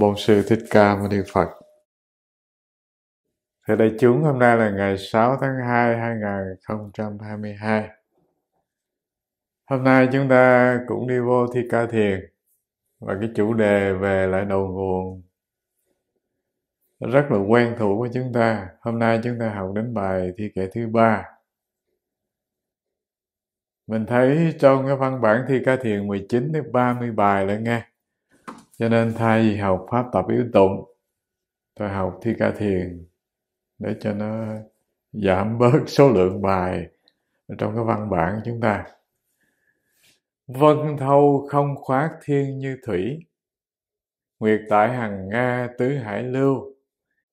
Bổn Sư Thích Ca Mâu Ni Phật. Thưa đại chúng, hôm nay là ngày 6 tháng 2, 2022. Hôm nay chúng ta cũng đi vô thi ca thiền và cái chủ đề về lại đầu nguồn rất là quen thuộc với chúng ta. Hôm nay chúng ta học đến bài thi kệ thứ ba. Mình thấy trong cái văn bản thi ca thiền 19 tới 30 bài lại nghe cho nên thay vì học pháp tập yếu tụng tôi học thi ca thiền để cho nó giảm bớt số lượng bài trong cái văn bản chúng ta vân thâu không khoát thiên như thủy nguyệt tại hằng nga tứ hải lưu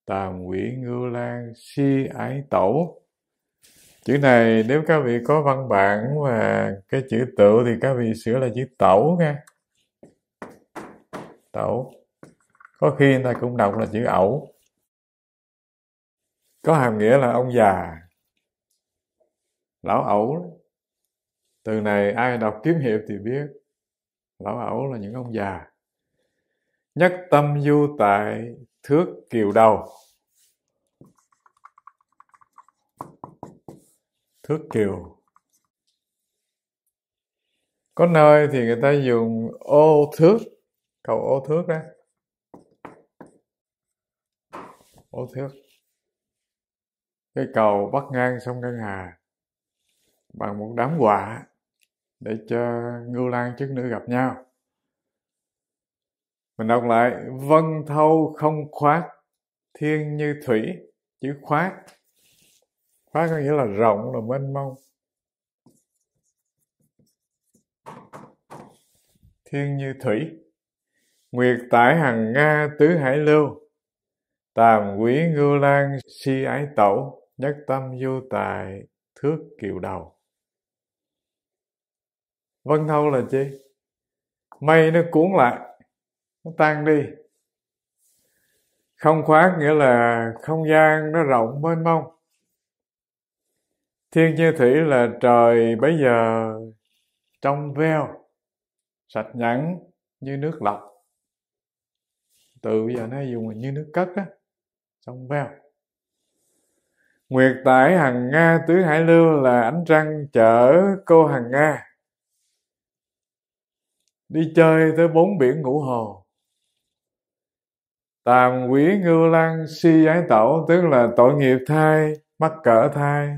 tàm quỷ ngưu lan si ái tẩu chữ này nếu các vị có văn bản và cái chữ tựu thì các vị sửa là chữ tẩu nha tẩu có khi người ta cũng đọc là chữ ẩu có hàm nghĩa là ông già lão ẩu từ này ai đọc kiếm hiệp thì biết lão ẩu là những ông già nhất tâm du tại thước kiều đầu thước kiều có nơi thì người ta dùng ô thước cầu ô thước đó ô thước cái cầu bắt ngang sông ngân hà bằng một đám quạ để cho ngưu lang chức nữ gặp nhau mình đọc lại vân thâu không khoát thiên như thủy chữ khoát khoát có nghĩa là rộng là mênh mông thiên như thủy nguyệt tải hằng nga tứ hải lưu tàm quý ngư lan si ái tẩu nhất tâm vô tài thước kiều đầu vân thâu là chi mây nó cuốn lại nó tan đi không khoát nghĩa là không gian nó rộng mênh mông thiên như thủy là trời bây giờ trong veo sạch nhẵn như nước lọc từ bây giờ nó dùng như nước cất á trong veo. Nguyệt tải Hằng Nga tứ hải lưu là ánh trăng chở cô Hằng Nga đi chơi tới bốn biển ngũ hồ tàm quý ngưu lăng si ái tẩu tức là tội nghiệp thai mắc cỡ thai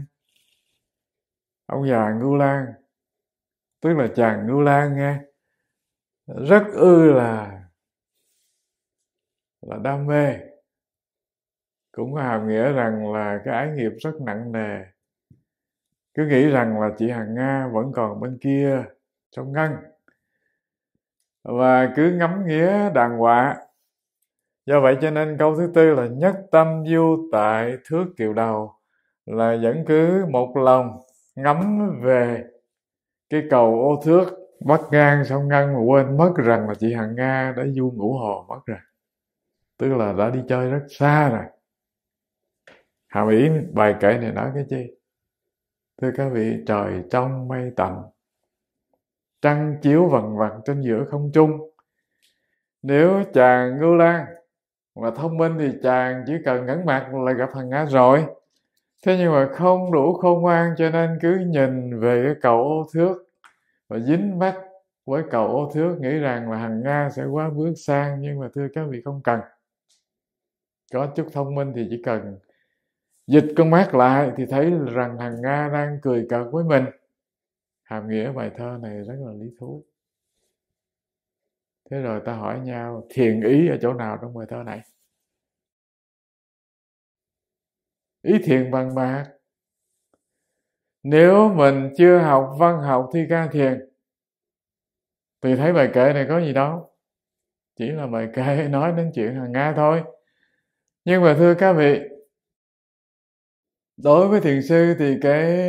ông già ngưu lang tức là chàng ngưu lang nghe rất ư là là đam mê cũng có hàm nghĩa rằng là cái ái nghiệp rất nặng nề cứ nghĩ rằng là chị hằng nga vẫn còn bên kia trong ngăn và cứ ngắm nghĩa đàng họa do vậy cho nên câu thứ tư là nhất tâm du tại thước kiều đầu là vẫn cứ một lòng ngắm về cái cầu ô thước bắt ngang sông ngăn mà quên mất rằng là chị hằng nga đã du ngủ hồ mất rồi tức là đã đi chơi rất xa rồi hàm ý bài kể này nói cái chi thưa các vị trời trong mây tạnh trăng chiếu vằn vặt trên giữa không trung nếu chàng ngưu lan mà thông minh thì chàng chỉ cần ngẩn mặt là gặp thằng ngã rồi thế nhưng mà không đủ khôn ngoan cho nên cứ nhìn về cái cầu ô thước và dính mắt với cầu ô thước nghĩ rằng là hằng nga sẽ quá bước sang nhưng mà thưa các vị không cần có chút thông minh thì chỉ cần dịch con mắt lại thì thấy rằng thằng nga đang cười cợt với mình hàm nghĩa bài thơ này rất là lý thú thế rồi ta hỏi nhau thiền ý ở chỗ nào trong bài thơ này ý thiền bằng bạc nếu mình chưa học văn học thi ca thiền thì thấy bài kệ này có gì đâu chỉ là bài kệ nói đến chuyện hàng nga thôi nhưng mà thưa các vị đối với thiền sư thì cái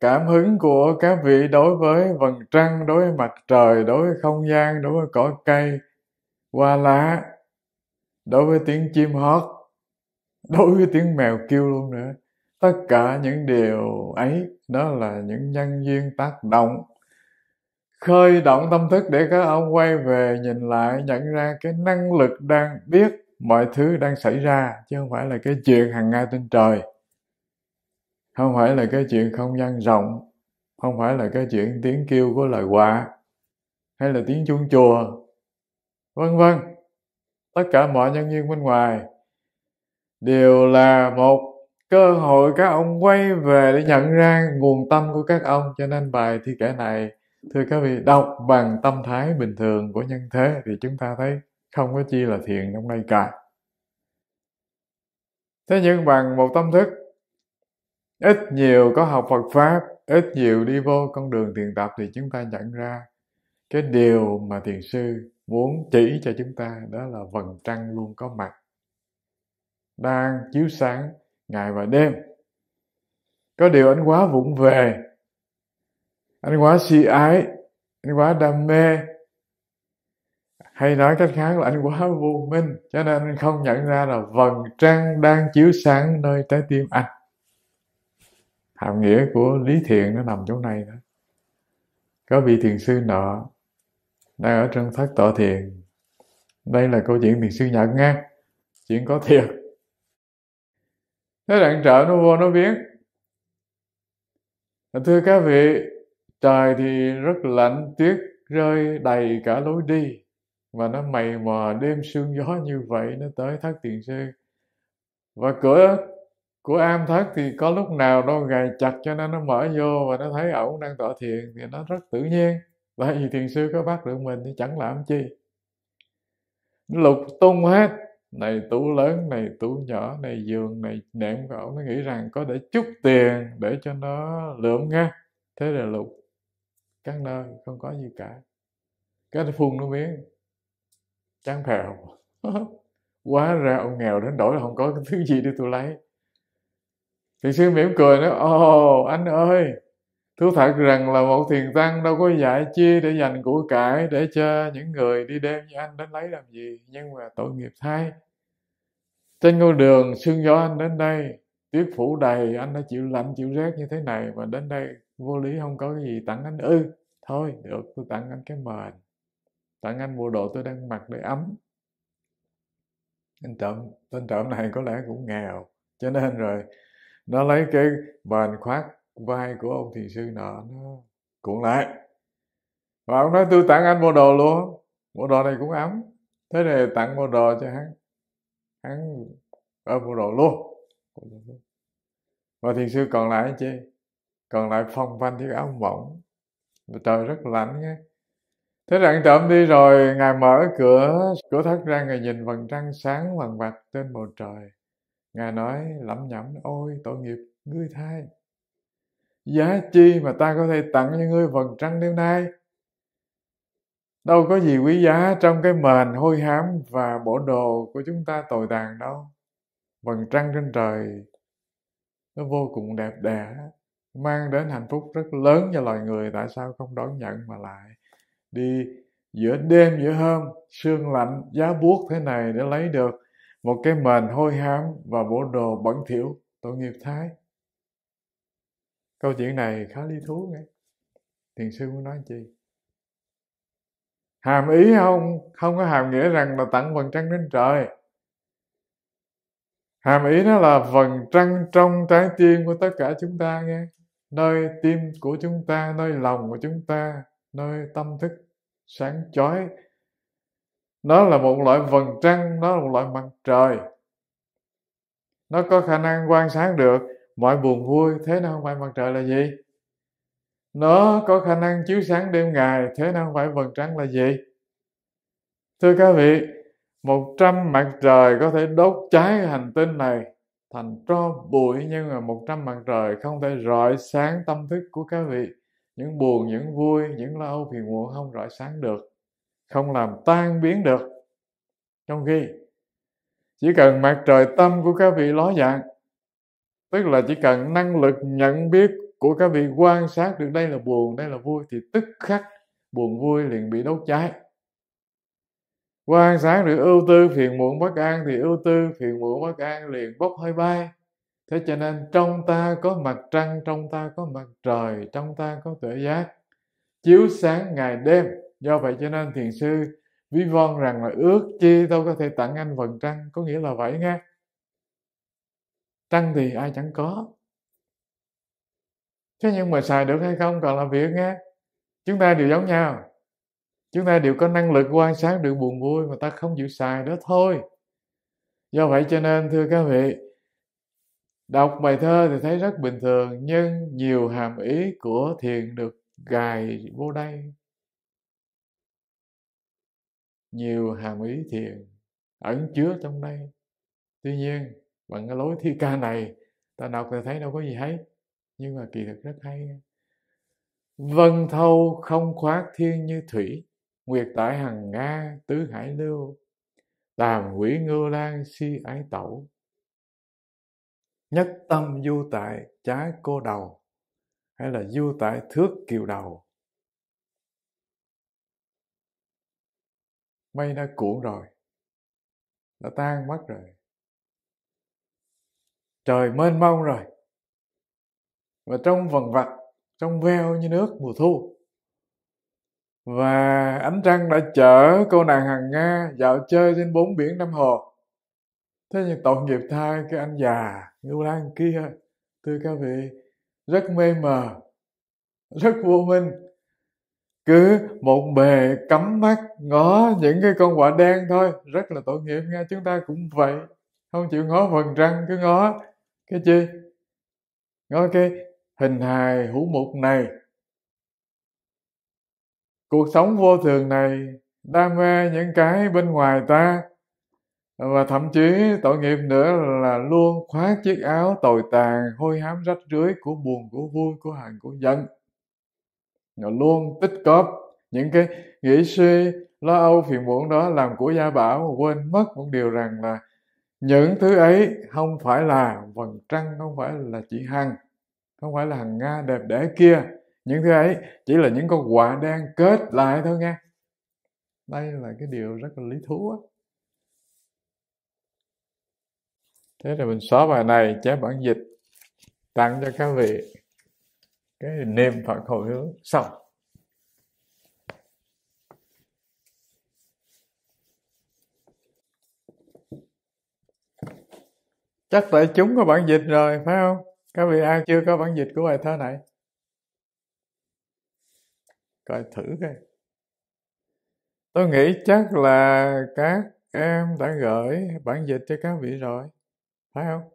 cảm hứng của các vị đối với vầng trăng đối với mặt trời đối với không gian đối với cỏ cây hoa lá đối với tiếng chim hót đối với tiếng mèo kêu luôn nữa tất cả những điều ấy đó là những nhân duyên tác động khơi động tâm thức để các ông quay về nhìn lại nhận ra cái năng lực đang biết mọi thứ đang xảy ra chứ không phải là cái chuyện hàng ngày trên trời không phải là cái chuyện không gian rộng không phải là cái chuyện tiếng kêu của lời quạ hay là tiếng chuông chùa vân vân tất cả mọi nhân duyên bên ngoài đều là một cơ hội các ông quay về để nhận ra nguồn tâm của các ông cho nên bài thi kể này thưa các vị đọc bằng tâm thái bình thường của nhân thế thì chúng ta thấy không có chi là thiền trong đây cả thế nhưng bằng một tâm thức ít nhiều có học Phật pháp ít nhiều đi vô con đường thiền tập thì chúng ta nhận ra cái điều mà thiền sư muốn chỉ cho chúng ta đó là vầng trăng luôn có mặt đang chiếu sáng ngày và đêm có điều anh quá vụng về anh quá si ái anh quá đam mê hay nói cách khác là anh quá vô minh cho nên anh không nhận ra là vầng trăng đang chiếu sáng nơi trái tim anh hàm nghĩa của lý thiện nó nằm chỗ này đó có vị thiền sư nọ đang ở trong thất tọa thiền đây là câu chuyện thiền sư nhận nha chuyện có thiệt thế đoạn trợ nó vô nó biến thưa các vị trời thì rất lạnh tuyết rơi đầy cả lối đi và nó mày mò đêm sương gió như vậy nó tới thác tiền sư và cửa của am thất thì có lúc nào đâu gài chặt cho nên nó mở vô và nó thấy ổng đang tọa thiền thì nó rất tự nhiên tại vì thiền sư có bắt được mình thì chẳng làm chi lục tung hết này tủ lớn này tủ nhỏ này giường này nệm của ổng nó nghĩ rằng có để chút tiền để cho nó lượm nghe thế là lục các nơi không có gì cả cái nó phun nó miếng chán phèo quá ra ông nghèo đến đổi là không có cái thứ gì để tôi lấy thì sư mỉm cười nói ồ anh ơi thú thật rằng là một thiền tăng đâu có giải chia để dành của cải để cho những người đi đêm như anh đến lấy làm gì nhưng mà tội nghiệp thay trên ngôi đường sương gió anh đến đây tuyết phủ đầy anh đã chịu lạnh chịu rét như thế này mà đến đây vô lý không có cái gì tặng anh ư ừ, thôi được tôi tặng anh cái mền tặng anh bộ đồ tôi đang mặc để ấm anh trộm tên trộm này có lẽ cũng nghèo cho nên rồi nó lấy cái bền khoác vai của ông thiền sư nọ nó cuộn lại và ông nói tôi tặng anh bộ đồ luôn bộ đồ này cũng ấm thế này tặng bộ đồ cho hắn hắn ở bộ đồ luôn và thiền sư còn lại chi còn lại phong phanh chiếc áo mỏng trời rất lạnh nhé thế rằng ăn trộm đi rồi ngài mở cửa cửa thất ra ngài nhìn vầng trăng sáng hoàng bạc trên bầu trời ngài nói lẩm nhẩm ôi tội nghiệp ngươi thay giá chi mà ta có thể tặng cho ngươi vầng trăng đêm nay đâu có gì quý giá trong cái mền hôi hám và bộ đồ của chúng ta tồi tàn đâu vầng trăng trên trời nó vô cùng đẹp đẽ mang đến hạnh phúc rất lớn cho loài người tại sao không đón nhận mà lại đi giữa đêm giữa hôm sương lạnh giá buốt thế này để lấy được một cái mền hôi hám và bộ đồ bẩn thỉu tội nghiệp thái câu chuyện này khá lý thú nghe thiền sư muốn nói chi hàm ý không không có hàm nghĩa rằng là tặng vầng trăng đến trời hàm ý nó là phần trăng trong trái tim của tất cả chúng ta nghe nơi tim của chúng ta nơi lòng của chúng ta nơi tâm thức sáng chói nó là một loại vầng trăng nó là một loại mặt trời nó có khả năng quan sáng được mọi buồn vui thế nào không phải mặt trời là gì nó có khả năng chiếu sáng đêm ngày thế nào không phải vầng trăng là gì thưa các vị một trăm mặt trời có thể đốt cháy hành tinh này thành tro bụi nhưng mà một trăm mặt trời không thể rọi sáng tâm thức của các vị những buồn những vui những lo âu phiền muộn không rọi sáng được không làm tan biến được trong khi chỉ cần mặt trời tâm của các vị ló dạng tức là chỉ cần năng lực nhận biết của các vị quan sát được đây là buồn đây là vui thì tức khắc buồn vui liền bị đốt cháy quan sát được ưu tư phiền muộn bất an thì ưu tư phiền muộn bất an liền bốc hơi bay thế cho nên trong ta có mặt trăng trong ta có mặt trời trong ta có tuệ giác chiếu sáng ngày đêm do vậy cho nên thiền sư ví von rằng là ước chi đâu có thể tặng anh vần trăng có nghĩa là vậy nghe trăng thì ai chẳng có thế nhưng mà xài được hay không còn là việc nghe chúng ta đều giống nhau chúng ta đều có năng lực quan sát được buồn vui mà ta không chịu xài đó thôi do vậy cho nên thưa các vị Đọc bài thơ thì thấy rất bình thường nhưng nhiều hàm ý của thiền được gài vô đây. Nhiều hàm ý thiền ẩn chứa trong đây. Tuy nhiên bằng cái lối thi ca này ta đọc thì thấy đâu có gì hay nhưng mà kỳ thực rất hay. Vân thâu không khoát thiên như thủy, nguyệt tại hằng nga tứ hải lưu, tàm quỷ ngưu lan si ái tẩu, nhất tâm du tại trái cô đầu hay là du tại thước kiều đầu mây đã cuộn rồi đã tan mất rồi trời mênh mông rồi và trong vần vặt trong veo như nước mùa thu và ánh trăng đã chở cô nàng hàng nga dạo chơi trên bốn biển năm hồ thế nhưng tội nghiệp thay cái anh già ngưu lang kia thưa các vị rất mê mờ rất vô minh cứ một bề cắm mắt ngó những cái con quả đen thôi rất là tội nghiệp nha chúng ta cũng vậy không chịu ngó phần răng cứ ngó cái chi ngó cái hình hài hữu mục này cuộc sống vô thường này đam mê những cái bên ngoài ta và thậm chí tội nghiệp nữa là luôn khoác chiếc áo tồi tàn hôi hám rách rưới của buồn của vui của hận của giận rồi luôn tích cóp những cái nghĩ suy lo âu phiền muộn đó làm của gia bảo quên mất một điều rằng là những thứ ấy không phải là vần trăng không phải là chị hằng không phải là hằng nga đẹp đẽ kia những thứ ấy chỉ là những con quả đang kết lại thôi nghe đây là cái điều rất là lý thú á thế là mình xóa bài này chế bản dịch tặng cho các vị cái niềm phật hồi hướng xong chắc tại chúng có bản dịch rồi phải không các vị ai chưa có bản dịch của bài thơ này coi thử coi tôi nghĩ chắc là các em đã gửi bản dịch cho các vị rồi phải không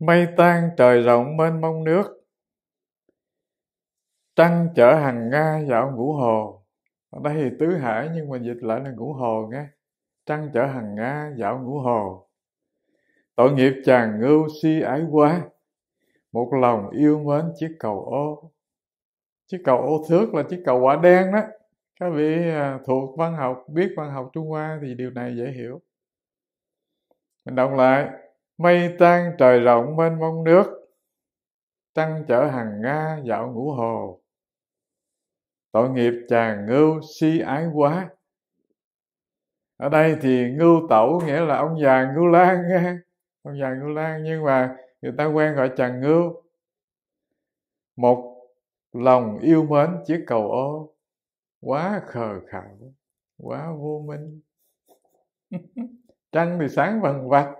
mây tan trời rộng mênh mông nước trăng chở hàng nga dạo ngũ hồ ở đây thì tứ hải nhưng mà dịch lại là ngũ hồ nghe trăng chở hàng nga dạo ngũ hồ tội nghiệp chàng ngưu si ái quá một lòng yêu mến chiếc cầu ô chiếc cầu ô thước là chiếc cầu quả đen đó các vị à, thuộc văn học biết văn học trung hoa thì điều này dễ hiểu mình đọc lại mây tan trời rộng mênh mông nước trăng chở hàng nga dạo ngũ hồ tội nghiệp chàng ngưu si ái quá ở đây thì ngưu tẩu nghĩa là ông già ngưu lan nghe ông già ngưu lan nhưng mà người ta quen gọi chàng ngưu một lòng yêu mến chiếc cầu ô quá khờ khạo quá vô minh trăng thì sáng vần vặt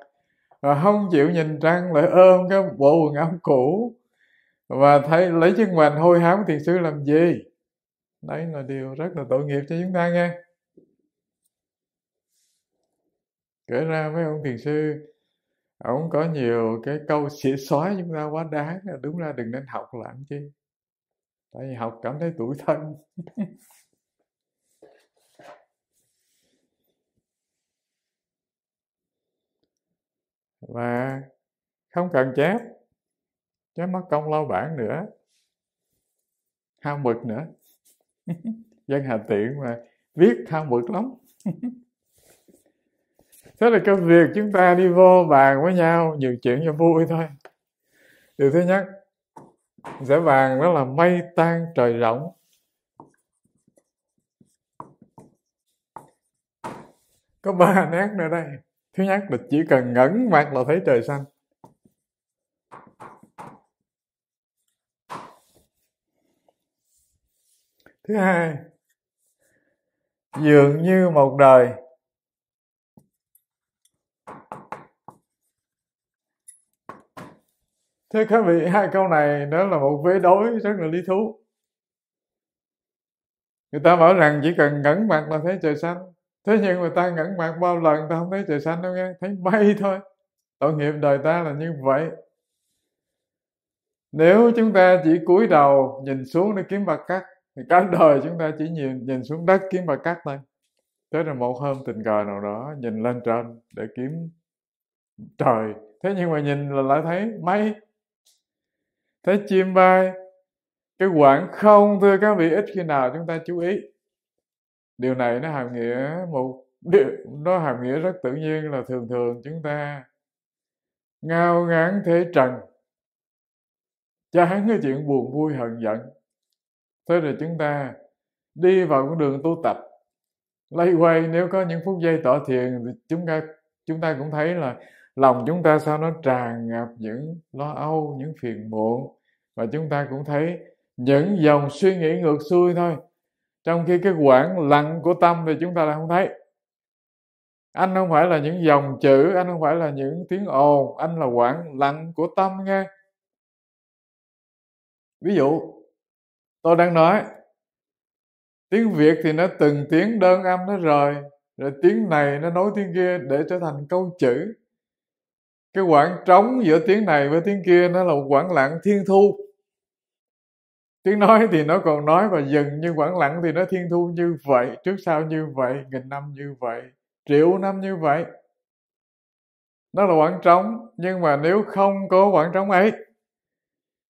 và không chịu nhìn trăng lại ôm cái bộ quần áo cũ và thấy lấy chân mình hôi hám thiền sư làm gì đấy là điều rất là tội nghiệp cho chúng ta nghe kể ra với ông thiền sư ông có nhiều cái câu xỉa xói chúng ta quá đáng đúng ra đừng nên học làm chi tại vì học cảm thấy tủi thân và không cần chép chép mất công lau bản nữa hao mực nữa dân hà tiện mà viết hao mực lắm thế là cái việc chúng ta đi vô bàn với nhau nhiều chuyện cho vui thôi điều thứ nhất sẽ bàn đó là mây tan trời rộng có ba nét nữa đây thứ nhất là chỉ cần ngẩng mặt là thấy trời xanh thứ hai dường như một đời thưa các vị hai câu này đó là một vế đối rất là lý thú người ta bảo rằng chỉ cần ngẩng mặt là thấy trời xanh thế nhưng mà ta ngẩn mặt bao lần ta không thấy trời xanh đâu nghe thấy mây thôi tội nghiệp đời ta là như vậy nếu chúng ta chỉ cúi đầu nhìn xuống để kiếm bạc cắt thì cả đời chúng ta chỉ nhìn nhìn xuống đất kiếm bạc cắt thôi thế rồi một hôm tình cờ nào đó nhìn lên trên để kiếm trời thế nhưng mà nhìn là lại thấy mây thấy chim bay cái quãng không thưa các vị ít khi nào chúng ta chú ý điều này nó hàm nghĩa một điều nó hàm nghĩa rất tự nhiên là thường thường chúng ta ngao ngán thế trần chán cái chuyện buồn vui hận giận thế rồi chúng ta đi vào con đường tu tập lay quay nếu có những phút giây tỏ thiền thì chúng ta chúng ta cũng thấy là lòng chúng ta sao nó tràn ngập những lo âu những phiền muộn và chúng ta cũng thấy những dòng suy nghĩ ngược xuôi thôi trong khi cái quãng lặng của tâm thì chúng ta lại không thấy anh không phải là những dòng chữ anh không phải là những tiếng ồn anh là quãng lặng của tâm nghe ví dụ tôi đang nói tiếng việt thì nó từng tiếng đơn âm nó rời rồi tiếng này nó nối tiếng kia để trở thành câu chữ cái quãng trống giữa tiếng này với tiếng kia nó là một quãng lặng thiên thu tiếng nói thì nó còn nói và dừng nhưng quảng lặng thì nó thiên thu như vậy trước sau như vậy nghìn năm như vậy triệu năm như vậy nó là quảng trống nhưng mà nếu không có quảng trống ấy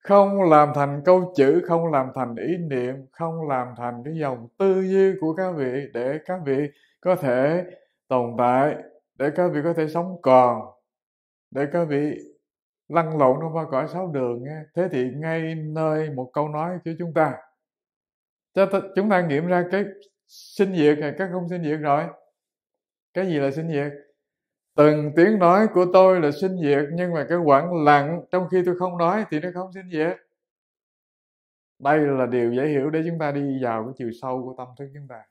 không làm thành câu chữ không làm thành ý niệm không làm thành cái dòng tư duy của các vị để các vị có thể tồn tại để các vị có thể sống còn để các vị lăn lộn trong ba cõi sáu đường nghe thế thì ngay nơi một câu nói của chúng ta cho chúng ta nghiệm ra cái sinh diệt này các không sinh diệt rồi cái gì là sinh diệt từng tiếng nói của tôi là sinh diệt nhưng mà cái quãng lặng trong khi tôi không nói thì nó không sinh diệt đây là điều dễ hiểu để chúng ta đi vào cái chiều sâu của tâm thức chúng ta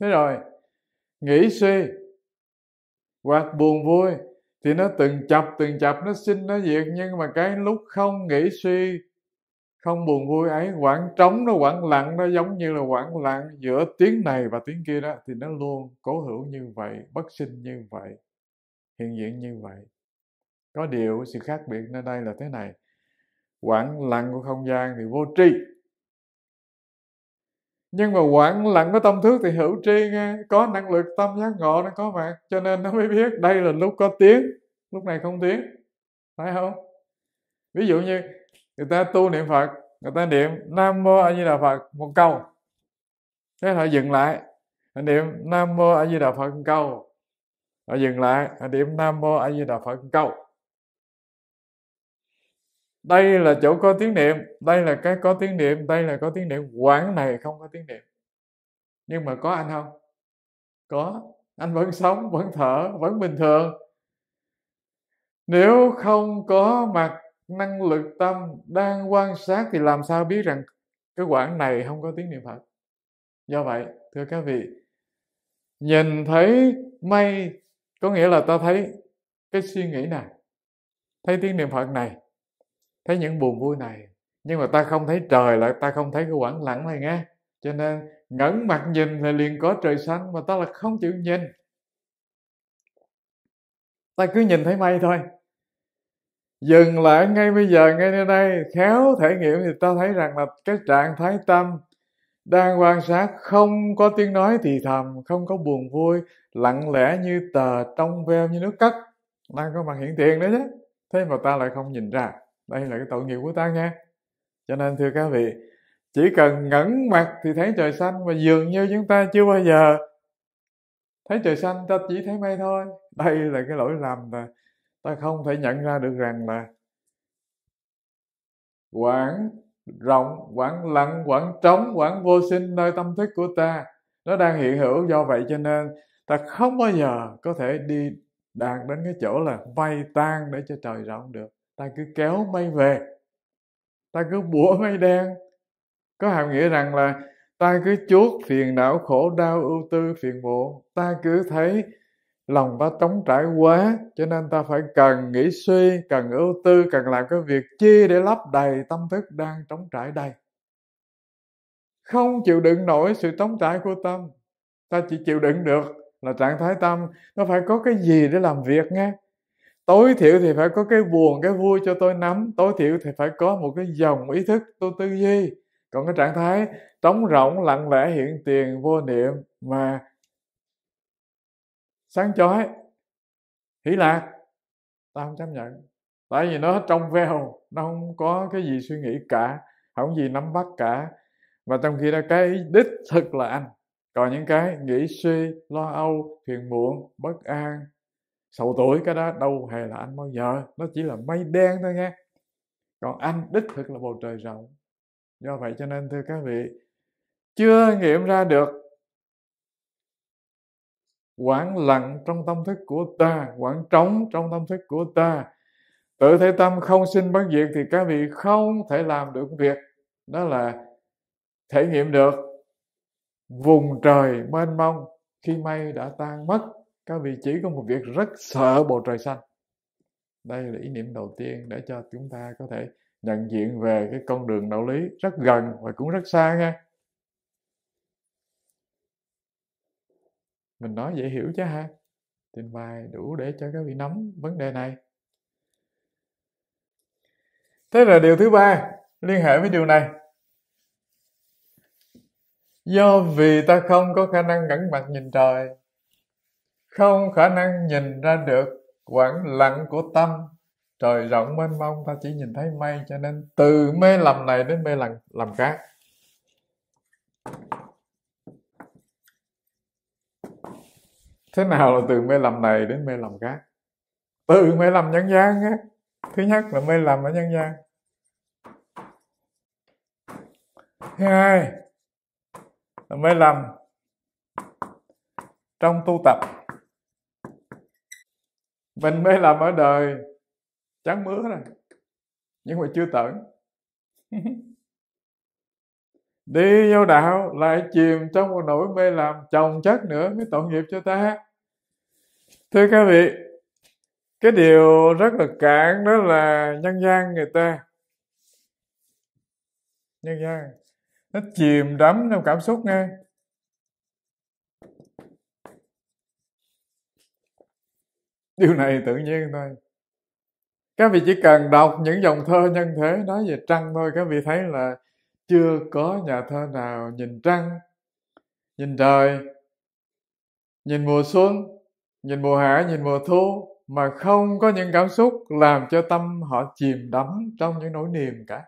thế rồi nghĩ suy hoặc buồn vui thì nó từng chập từng chập nó sinh nó diệt nhưng mà cái lúc không nghĩ suy không buồn vui ấy quảng trống nó quảng lặng nó giống như là quảng lặng giữa tiếng này và tiếng kia đó thì nó luôn cố hữu như vậy bất sinh như vậy hiện diện như vậy có điều sự khác biệt nơi đây là thế này quảng lặng của không gian thì vô tri nhưng mà quản lặng có tâm thức thì hữu tri nghe có năng lực tâm giác ngộ nó có mà cho nên nó mới biết đây là lúc có tiếng lúc này không tiếng phải không ví dụ như người ta tu niệm phật người ta niệm nam mô a di đà phật một câu thế họ dừng lại họ niệm nam mô a di đà phật một câu họ dừng lại họ niệm nam mô a di đà phật một câu đây là chỗ có tiếng niệm đây là cái có tiếng niệm đây là có tiếng niệm quảng này không có tiếng niệm nhưng mà có anh không có anh vẫn sống vẫn thở vẫn bình thường nếu không có mặt năng lực tâm đang quan sát thì làm sao biết rằng cái quãng này không có tiếng niệm phật do vậy thưa các vị nhìn thấy mây có nghĩa là ta thấy cái suy nghĩ này thấy tiếng niệm phật này thấy những buồn vui này nhưng mà ta không thấy trời là ta không thấy cái quảng lặng này nghe cho nên ngẩn mặt nhìn thì liền có trời xanh mà ta là không chịu nhìn ta cứ nhìn thấy mây thôi dừng lại ngay bây giờ ngay nơi đây khéo thể nghiệm thì ta thấy rằng là cái trạng thái tâm đang quan sát không có tiếng nói thì thầm không có buồn vui lặng lẽ như tờ trong veo như nước cất đang có mặt hiện tiền đấy chứ thế mà ta lại không nhìn ra đây là cái tội nghiệp của ta nha, cho nên thưa các vị chỉ cần ngẩng mặt thì thấy trời xanh mà dường như chúng ta chưa bao giờ thấy trời xanh ta chỉ thấy mây thôi đây là cái lỗi lầm mà ta không thể nhận ra được rằng là quảng rộng quảng lặng quảng trống quảng vô sinh nơi tâm thức của ta nó đang hiện hữu do vậy cho nên ta không bao giờ có thể đi đạt đến cái chỗ là vay tan để cho trời rộng được ta cứ kéo mây về ta cứ bủa mây đen có hàm nghĩa rằng là ta cứ chuốt phiền não khổ đau ưu tư phiền muộn ta cứ thấy lòng ta trống trải quá cho nên ta phải cần nghĩ suy cần ưu tư cần làm cái việc chi để lấp đầy tâm thức đang trống trải đây không chịu đựng nổi sự trống trải của tâm ta chỉ chịu đựng được là trạng thái tâm nó phải có cái gì để làm việc nghe tối thiểu thì phải có cái buồn cái vui cho tôi nắm tối thiểu thì phải có một cái dòng ý thức tôi tư duy còn cái trạng thái trống rỗng lặng lẽ hiện tiền vô niệm mà sáng chói hỷ lạc ta không chấp nhận tại vì nó trong veo nó không có cái gì suy nghĩ cả không gì nắm bắt cả và trong khi đó cái đích thực là anh còn những cái nghĩ suy lo âu phiền muộn bất an sầu tuổi cái đó đâu hề là anh bao giờ nó chỉ là mây đen thôi nghe còn anh đích thực là bầu trời rộng do vậy cho nên thưa các vị chưa nghiệm ra được quảng lặng trong tâm thức của ta quảng trống trong tâm thức của ta tự thể tâm không sinh bất diệt thì các vị không thể làm được việc đó là thể nghiệm được vùng trời mênh mông khi mây đã tan mất các vị chỉ có một việc rất sợ bầu trời xanh đây là ý niệm đầu tiên để cho chúng ta có thể nhận diện về cái con đường đạo lý rất gần và cũng rất xa nha mình nói dễ hiểu chứ ha trình bày đủ để cho các vị nắm vấn đề này thế là điều thứ ba liên hệ với điều này do vì ta không có khả năng ngẩng mặt nhìn trời không khả năng nhìn ra được quãng lặng của tâm trời rộng mênh mông ta chỉ nhìn thấy mây cho nên từ mê lầm này đến mê lầm làm khác thế nào là từ mê lầm này đến mê lầm khác từ mê lầm nhân gian á thứ nhất là mê lầm ở nhân gian thứ hai là mê lầm trong tu tập mình mới làm ở đời trắng mứa rồi nhưng mà chưa tận đi vô đạo lại chìm trong một nỗi mê làm chồng chất nữa mới tội nghiệp cho ta thưa các vị cái điều rất là cạn đó là nhân gian người ta nhân gian nó chìm đắm trong cảm xúc ngay điều này tự nhiên thôi các vị chỉ cần đọc những dòng thơ nhân thế nói về trăng thôi các vị thấy là chưa có nhà thơ nào nhìn trăng nhìn trời nhìn mùa xuân nhìn mùa hạ nhìn mùa thu mà không có những cảm xúc làm cho tâm họ chìm đắm trong những nỗi niềm cả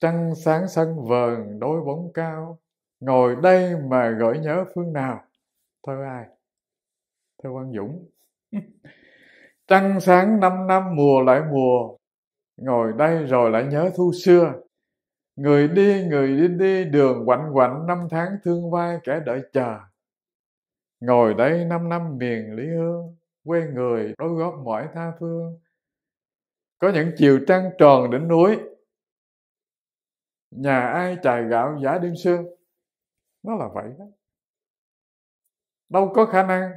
trăng sáng sân vờn đôi bóng cao ngồi đây mà gợi nhớ phương nào thơ ai thơ quang dũng trăng sáng năm năm mùa lại mùa ngồi đây rồi lại nhớ thu xưa người đi người đi đi đường quạnh quạnh năm tháng thương vai kẻ đợi chờ ngồi đây năm năm miền lý hương quê người đối góp mọi tha phương có những chiều trăng tròn đỉnh núi nhà ai chài gạo giả đêm sương nó là vậy đó đâu có khả năng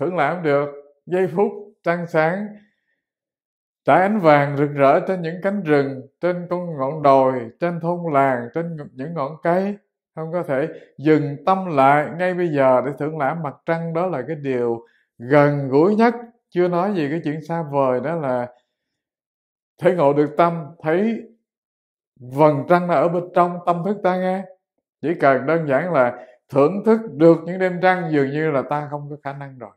thưởng lãm được giây phút trăng sáng trải ánh vàng rực rỡ trên những cánh rừng trên con ngọn đồi trên thôn làng trên những ngọn cây không có thể dừng tâm lại ngay bây giờ để thưởng lãm mặt trăng đó là cái điều gần gũi nhất chưa nói gì cái chuyện xa vời đó là thể ngộ được tâm thấy vầng trăng là ở bên trong tâm thức ta nghe chỉ cần đơn giản là thưởng thức được những đêm trăng dường như là ta không có khả năng rồi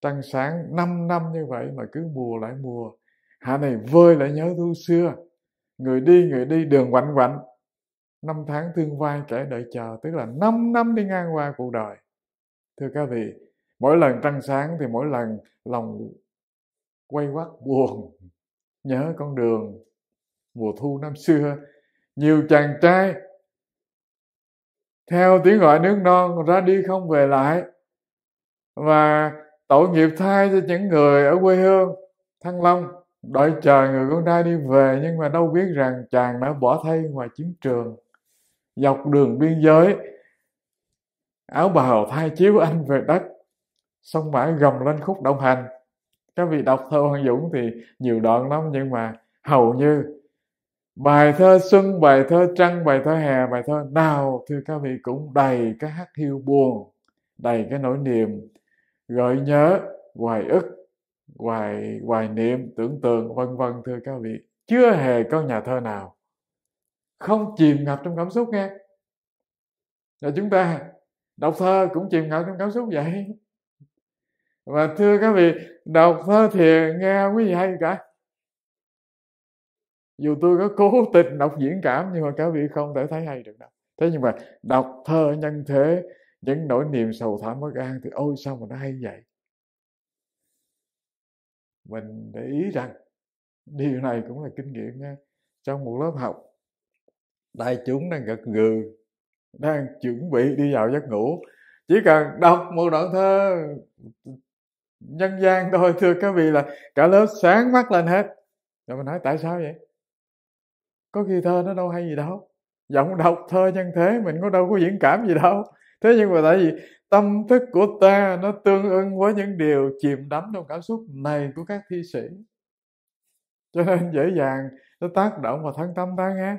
trăng sáng 5 năm như vậy mà cứ mùa lại mùa hạ này vơi lại nhớ thu xưa người đi người đi đường quạnh quạnh năm tháng thương vai kẻ đợi chờ tức là 5 năm đi ngang qua cuộc đời thưa các vị mỗi lần trăng sáng thì mỗi lần lòng quay quắt buồn nhớ con đường mùa thu năm xưa nhiều chàng trai theo tiếng gọi nước non ra đi không về lại và tội nghiệp thay cho những người ở quê hương thăng long đợi chờ người con trai đi về nhưng mà đâu biết rằng chàng đã bỏ thay ngoài chiến trường dọc đường biên giới áo bào thay chiếu anh về đất sông mã gầm lên khúc đồng hành các vị đọc thơ hoàng dũng thì nhiều đoạn lắm nhưng mà hầu như bài thơ xuân bài thơ trăng bài thơ hè bài thơ nào thưa các vị cũng đầy cái hát hiu buồn đầy cái nỗi niềm gợi nhớ hoài ức hoài hoài niệm tưởng tượng vân vân thưa các vị chưa hề có nhà thơ nào không chìm ngập trong cảm xúc nghe là chúng ta đọc thơ cũng chìm ngập trong cảm xúc vậy và thưa các vị đọc thơ thì nghe quý vị hay cả dù tôi có cố tình đọc diễn cảm nhưng mà các vị không thể thấy hay được đâu thế nhưng mà đọc thơ nhân thế những nỗi niềm sầu thảm bất an thì ôi sao mà nó hay vậy mình để ý rằng điều này cũng là kinh nghiệm nha trong một lớp học đại chúng đang gật gừ đang chuẩn bị đi vào giấc ngủ chỉ cần đọc một đoạn thơ nhân gian thôi thưa các vị là cả lớp sáng mắt lên hết rồi mình nói tại sao vậy có khi thơ nó đâu hay gì đâu giọng đọc thơ nhân thế mình có đâu có diễn cảm gì đâu thế nhưng mà tại vì tâm thức của ta nó tương ưng với những điều chìm đắm trong cảm xúc này của các thi sĩ cho nên dễ dàng nó tác động vào thân tâm ta nghe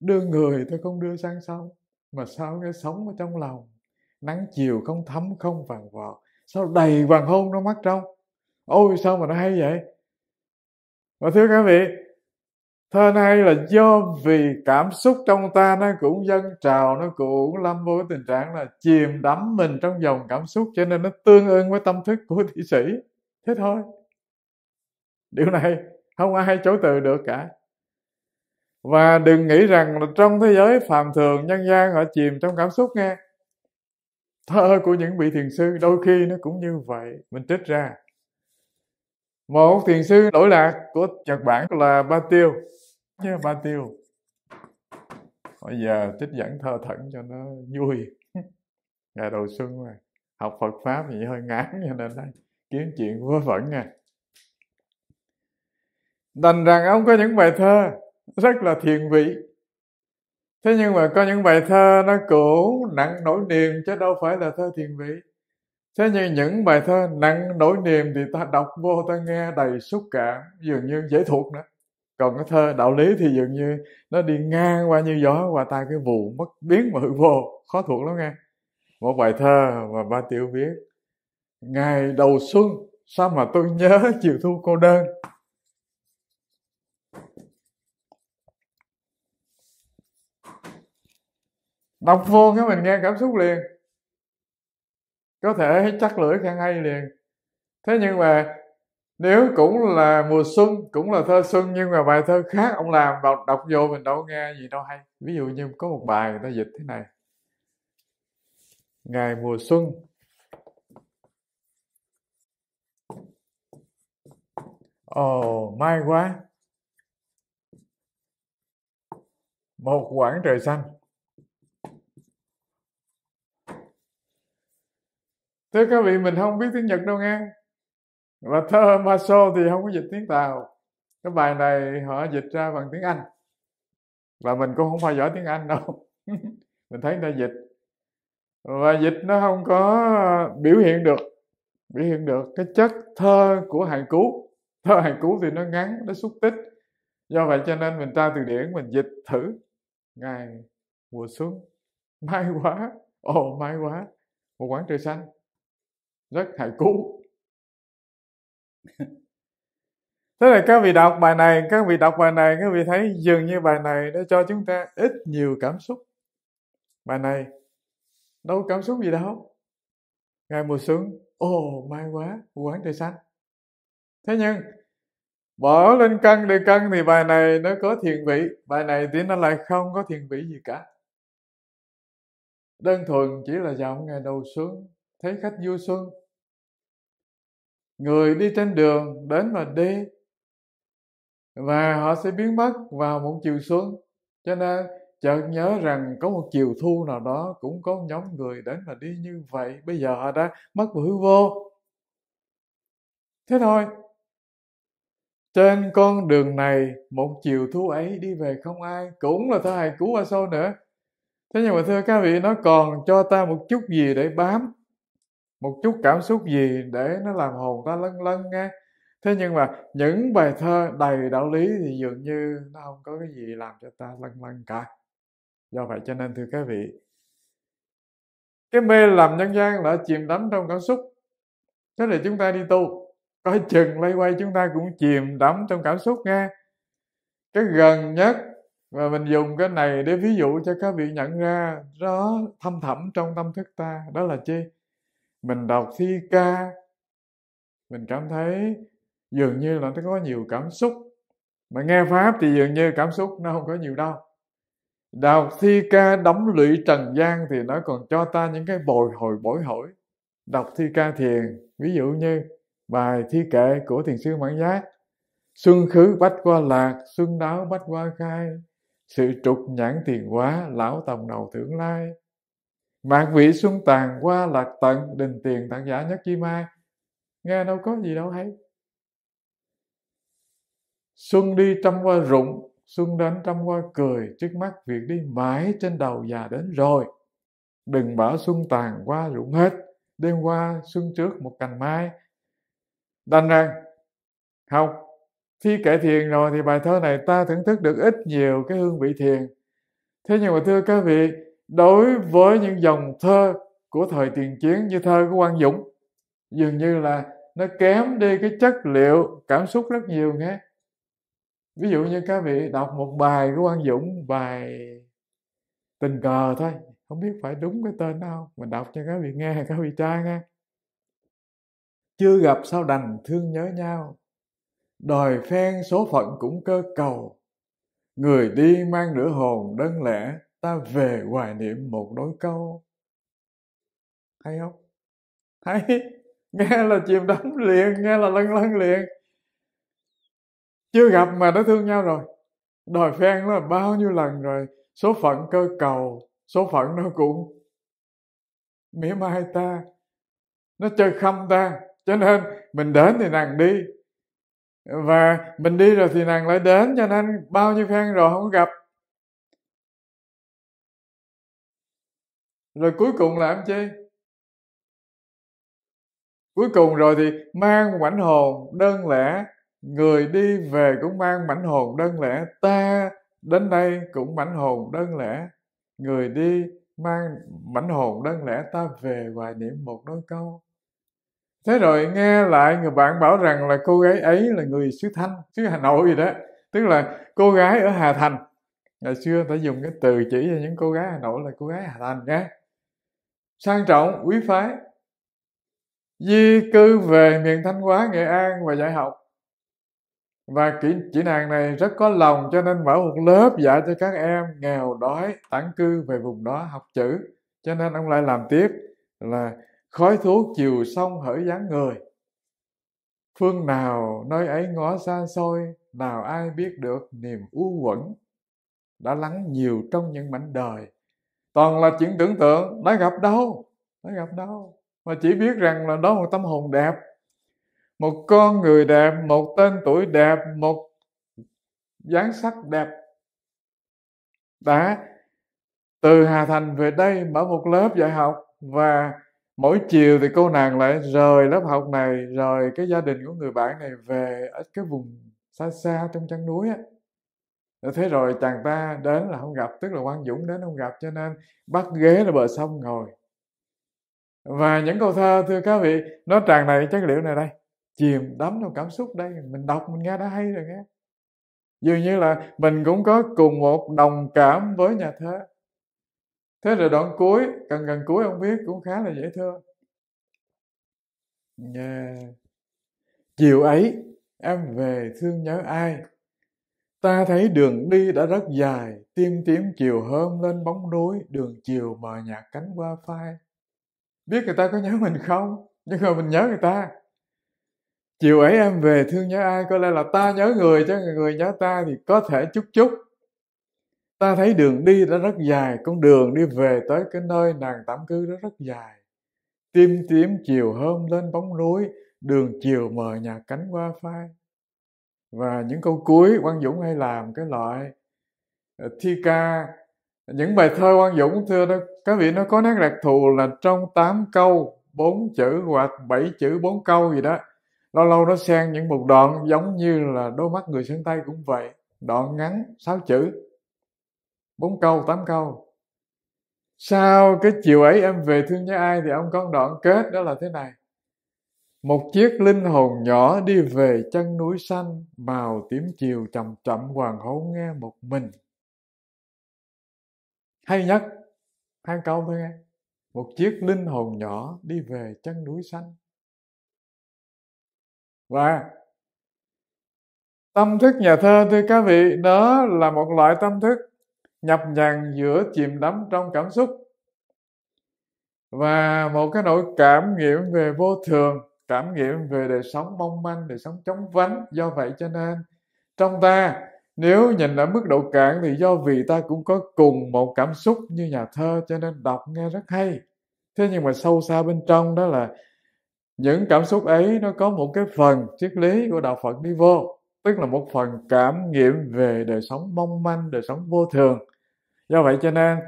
đưa người tôi không đưa sang sông mà sao nghe sống ở trong lòng nắng chiều không thấm không vàng vọt sao đầy vàng hôn nó mắt trong ôi sao mà nó hay vậy và thưa các vị thơ này là do vì cảm xúc trong ta nó cũng dâng trào nó cũng lâm vô tình trạng là chìm đắm mình trong dòng cảm xúc cho nên nó tương ưng với tâm thức của thị sĩ thế thôi điều này không ai chối từ được cả và đừng nghĩ rằng là trong thế giới phàm thường nhân gian họ chìm trong cảm xúc nghe thơ của những vị thiền sư đôi khi nó cũng như vậy mình trích ra một thiền sư lỗi lạc của nhật bản là ba tiêu nhớ ba tiêu bây giờ trích dẫn thơ thẩn cho nó vui ngày đầu xuân mà học phật pháp thì hơi ngán cho nên đây kiếm chuyện vớ vẩn nha đành rằng ông có những bài thơ rất là thiền vị thế nhưng mà có những bài thơ nó cũ nặng nỗi niềm chứ đâu phải là thơ thiền vị Thế nhưng những bài thơ nặng nỗi niềm thì ta đọc vô ta nghe đầy xúc cảm, dường như dễ thuộc nữa. Còn cái thơ đạo lý thì dường như nó đi ngang qua như gió qua tai cái vụ mất biến mà hư vô, khó thuộc lắm nghe. Một bài thơ mà ba tiểu viết, ngày đầu xuân sao mà tôi nhớ chiều thu cô đơn. Đọc vô cái mình nghe cảm xúc liền, có thể chắc lưỡi khen hay liền thế nhưng mà nếu cũng là mùa xuân cũng là thơ xuân nhưng mà bài thơ khác ông làm và đọc vô mình đâu nghe gì đâu hay ví dụ như có một bài người ta dịch thế này ngày mùa xuân ồ oh, may quá một quãng trời xanh thưa các vị mình không biết tiếng nhật đâu nghe và thơ maso thì không có dịch tiếng tàu cái bài này họ dịch ra bằng tiếng anh và mình cũng không phải giỏi tiếng anh đâu mình thấy người ta dịch và dịch nó không có biểu hiện được biểu hiện được cái chất thơ của hài cú thơ hài cú thì nó ngắn nó xúc tích do vậy cho nên mình tra từ điển mình dịch thử ngày mùa xuân may quá ồ may quá một quán trời xanh rất hài cũ thế là các vị đọc bài này các vị đọc bài này các vị thấy dường như bài này nó cho chúng ta ít nhiều cảm xúc bài này đâu cảm xúc gì đâu ngày mùa xuân ồ oh, may quá quán trời xanh thế nhưng bỏ lên cân đi cân thì bài này nó có thiền vị bài này thì nó lại không có thiền vị gì cả đơn thuần chỉ là dòng ngày đầu xuân thấy khách du xuân người đi trên đường đến mà đi và họ sẽ biến mất vào một chiều xuân cho nên chợt nhớ rằng có một chiều thu nào đó cũng có nhóm người đến mà đi như vậy bây giờ họ đã mất vào hư vô thế thôi trên con đường này một chiều thu ấy đi về không ai cũng là thơ cứu qua sâu nữa thế nhưng mà thưa các vị nó còn cho ta một chút gì để bám một chút cảm xúc gì để nó làm hồn ta lân lân nghe thế nhưng mà những bài thơ đầy đạo lý thì dường như nó không có cái gì làm cho ta lân lân cả do vậy cho nên thưa các vị cái mê làm nhân gian là chìm đắm trong cảm xúc thế là chúng ta đi tu coi chừng lây quay chúng ta cũng chìm đắm trong cảm xúc nghe cái gần nhất và mình dùng cái này để ví dụ cho các vị nhận ra đó thâm thẳm trong tâm thức ta đó là chi mình đọc thi ca mình cảm thấy dường như là nó có nhiều cảm xúc mà nghe pháp thì dường như cảm xúc nó không có nhiều đâu đọc thi ca đóng lụy trần gian thì nó còn cho ta những cái bồi hồi bối hổi đọc thi ca thiền ví dụ như bài thi kệ của thiền sư mãn giác xuân khứ bách qua lạc xuân đáo bách qua khai sự trục nhãn tiền quá lão tòng đầu tưởng lai mạc vị xuân tàn qua lạc tận đình tiền tạng giả nhất chi mai nghe đâu có gì đâu hay xuân đi trăm qua rụng xuân đến trăm qua cười trước mắt việc đi mãi trên đầu già đến rồi đừng bảo xuân tàn qua rụng hết đêm qua xuân trước một cành mai đành rằng học khi kể thiền rồi thì bài thơ này ta thưởng thức được ít nhiều cái hương vị thiền thế nhưng mà thưa các vị đối với những dòng thơ của thời tiền chiến như thơ của Quang Dũng dường như là nó kém đi cái chất liệu cảm xúc rất nhiều nghe ví dụ như các vị đọc một bài của Quang Dũng bài tình cờ thôi không biết phải đúng cái tên nào mình đọc cho các vị nghe các vị trai nghe chưa gặp sao đành thương nhớ nhau đòi phen số phận cũng cơ cầu người đi mang nửa hồn đơn lẻ ta về hoài niệm một đôi câu hay không hay nghe là chìm đắm liền nghe là lân lân liền chưa gặp mà đã thương nhau rồi đòi phen là bao nhiêu lần rồi số phận cơ cầu số phận nó cũng mỉa mai ta nó chơi khăm ta cho nên mình đến thì nàng đi và mình đi rồi thì nàng lại đến cho nên bao nhiêu phen rồi không gặp rồi cuối cùng làm chi cuối cùng rồi thì mang mảnh hồn đơn lẻ người đi về cũng mang mảnh hồn đơn lẻ ta đến đây cũng mảnh hồn đơn lẻ người đi mang mảnh hồn đơn lẻ ta về hoài niệm một đôi câu thế rồi nghe lại người bạn bảo rằng là cô gái ấy là người xứ thanh xứ hà nội gì đó tức là cô gái ở hà thành ngày xưa ta dùng cái từ chỉ cho những cô gái hà nội là cô gái hà thành nhé sang trọng quý phái di cư về miền thanh hóa nghệ an và dạy học và kỹ, chị nàng này rất có lòng cho nên mở một lớp dạy cho các em nghèo đói tản cư về vùng đó học chữ cho nên ông lại làm tiếp là khói thuốc chiều sông hỡi dáng người phương nào nơi ấy ngó xa xôi nào ai biết được niềm u uẩn đã lắng nhiều trong những mảnh đời toàn là chuyện tưởng tượng đã gặp đâu đã gặp đâu mà chỉ biết rằng là đó một tâm hồn đẹp một con người đẹp một tên tuổi đẹp một dáng sắc đẹp đã từ Hà Thành về đây mở một lớp dạy học và mỗi chiều thì cô nàng lại rời lớp học này rời cái gia đình của người bạn này về ở cái vùng xa xa trong chân núi á Ờ, thế rồi chàng ta đến là không gặp tức là quang dũng đến không gặp cho nên bắt ghế là bờ sông ngồi và những câu thơ thưa các vị nó tràn đầy chất liệu này đây chìm đắm trong cảm xúc đây mình đọc mình nghe đã hay rồi nghe dường như là mình cũng có cùng một đồng cảm với nhà thơ thế rồi đoạn cuối gần gần cuối ông viết cũng khá là dễ thương yeah. chiều ấy em về thương nhớ ai ta thấy đường đi đã rất dài tiêm tiếm chiều hôm lên bóng núi đường chiều mờ nhạt cánh qua phai biết người ta có nhớ mình không nhưng mà mình nhớ người ta chiều ấy em về thương nhớ ai có lẽ là ta nhớ người chứ người nhớ ta thì có thể chút chút ta thấy đường đi đã rất dài con đường đi về tới cái nơi nàng tạm cư đó rất dài Tiêm tiếm chiều hôm lên bóng núi đường chiều mờ nhạt cánh qua phai và những câu cuối quang dũng hay làm cái loại ờ, thi ca những bài thơ quang dũng thưa đó các vị nó có nét đặc thù là trong 8 câu bốn chữ hoặc bảy chữ bốn câu gì đó lâu lâu nó xen những một đoạn giống như là đôi mắt người sơn tây cũng vậy đoạn ngắn 6 chữ bốn câu 8 câu sau cái chiều ấy em về thương nhớ ai thì ông có đoạn kết đó là thế này một chiếc linh hồn nhỏ đi về chân núi xanh màu tím chiều chậm chậm hoàng hôn nghe một mình hay nhất hai câu thôi nghe một chiếc linh hồn nhỏ đi về chân núi xanh và tâm thức nhà thơ thưa các vị đó là một loại tâm thức nhập nhằng giữa chìm đắm trong cảm xúc và một cái nỗi cảm nghiệm về vô thường cảm nghiệm về đời sống mong manh đời sống chống vánh do vậy cho nên trong ta nếu nhìn ở mức độ cạn thì do vì ta cũng có cùng một cảm xúc như nhà thơ cho nên đọc nghe rất hay thế nhưng mà sâu xa bên trong đó là những cảm xúc ấy nó có một cái phần triết lý của đạo phật đi vô tức là một phần cảm nghiệm về đời sống mong manh đời sống vô thường do vậy cho nên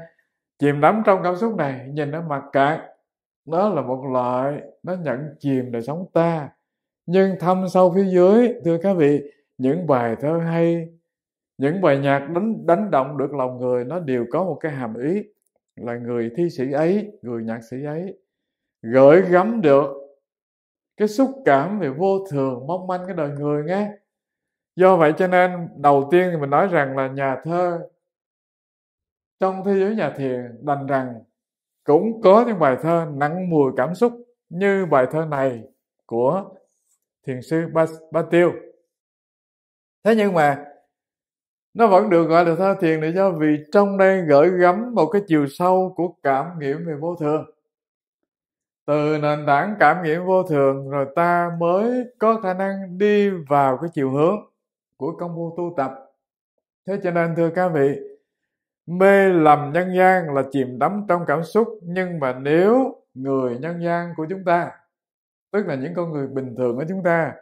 chìm đắm trong cảm xúc này nhìn ở mặt cạn đó là một loại nó nhận chìm đời sống ta nhưng thâm sâu phía dưới thưa các vị những bài thơ hay những bài nhạc đánh đánh động được lòng người nó đều có một cái hàm ý là người thi sĩ ấy người nhạc sĩ ấy gửi gắm được cái xúc cảm về vô thường mong manh cái đời người nghe do vậy cho nên đầu tiên thì mình nói rằng là nhà thơ trong thế giới nhà thiền đành rằng cũng có những bài thơ nắng mùi cảm xúc như bài thơ này của thiền sư ba ba tiêu thế nhưng mà nó vẫn được gọi là thơ thiền để do vì trong đây gửi gắm một cái chiều sâu của cảm nghiệm về vô thường từ nền tảng cảm nghiệm vô thường rồi ta mới có khả năng đi vào cái chiều hướng của công phu tu tập thế cho nên thưa các vị mê lầm nhân gian là chìm đắm trong cảm xúc nhưng mà nếu người nhân gian của chúng ta tức là những con người bình thường của chúng ta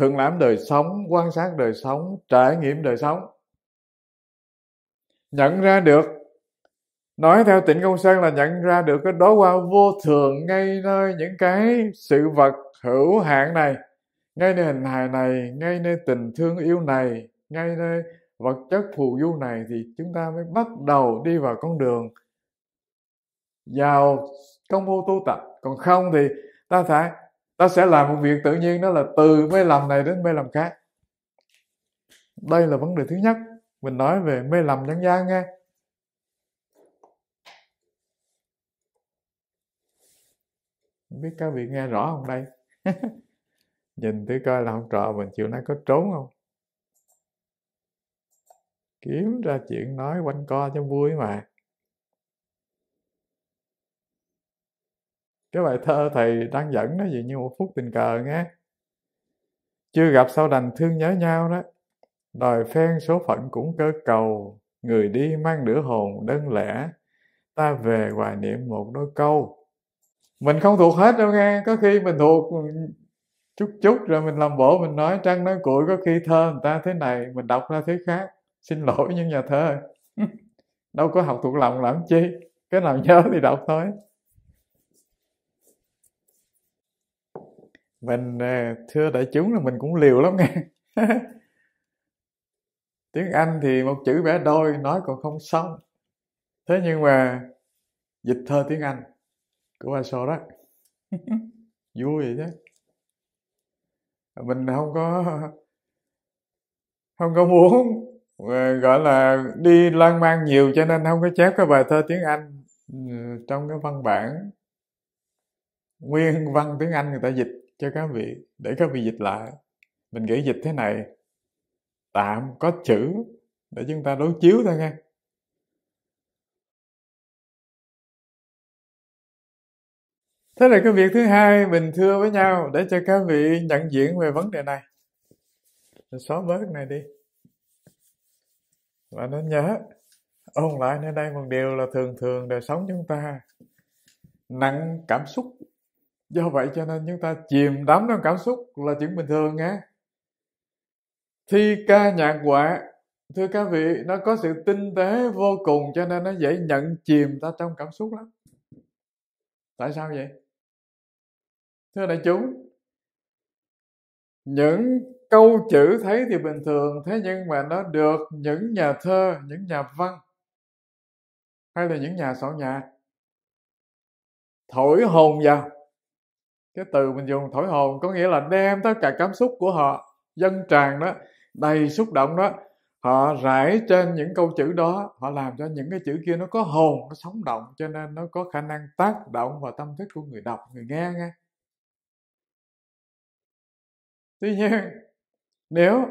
thường lãm đời sống quan sát đời sống trải nghiệm đời sống nhận ra được nói theo tịnh công sơn là nhận ra được cái đó qua vô thường ngay nơi những cái sự vật hữu hạn này ngay nơi hình hài này ngay nơi tình thương yêu này ngay nơi vật chất phù du này thì chúng ta mới bắt đầu đi vào con đường vào công phu tu tập còn không thì ta phải ta sẽ làm một việc tự nhiên đó là từ mê lầm này đến mê lầm khác đây là vấn đề thứ nhất mình nói về mê lầm nhân gian nghe không biết các vị nghe rõ không đây nhìn thử coi là học trò mình chịu nay có trốn không kiếm ra chuyện nói quanh co cho vui mà cái bài thơ thầy đang dẫn nó gì như một phút tình cờ nghe chưa gặp sau đành thương nhớ nhau đó đòi phen số phận cũng cơ cầu người đi mang nửa hồn đơn lẻ ta về hoài niệm một đôi câu mình không thuộc hết đâu nghe có khi mình thuộc chút chút rồi mình làm bộ mình nói trăng nói cuội có khi thơ người ta thế này mình đọc ra thế khác xin lỗi những nhà thơ đâu có học thuộc lòng làm chi cái nào nhớ thì đọc thôi mình à, thưa đại chúng là mình cũng liều lắm nghe tiếng anh thì một chữ bẻ đôi nói còn không xong thế nhưng mà dịch thơ tiếng anh của aso đó vui vậy chứ mình không có không có muốn Ờ, gọi là đi lan man nhiều cho nên không có chép cái bài thơ tiếng Anh ừ, trong cái văn bản nguyên văn tiếng Anh người ta dịch cho các vị để các vị dịch lại mình nghĩ dịch thế này tạm có chữ để chúng ta đối chiếu thôi nghe thế là cái việc thứ hai mình thưa với nhau để cho các vị nhận diện về vấn đề này xóa bớt này đi và nên nhớ ôn lại nơi đây một điều là thường thường đời sống chúng ta nặng cảm xúc do vậy cho nên chúng ta chìm đắm trong cảm xúc là chuyện bình thường nghe thi ca nhạc họa thưa các vị nó có sự tinh tế vô cùng cho nên nó dễ nhận chìm ta trong cảm xúc lắm tại sao vậy thưa đại chúng những câu chữ thấy thì bình thường thế nhưng mà nó được những nhà thơ những nhà văn hay là những nhà soạn nhạc thổi hồn vào cái từ mình dùng thổi hồn có nghĩa là đem tất cả cảm xúc của họ dân tràn đó đầy xúc động đó họ rải trên những câu chữ đó họ làm cho những cái chữ kia nó có hồn nó sống động cho nên nó có khả năng tác động vào tâm thức của người đọc người nghe nghe tuy nhiên nếu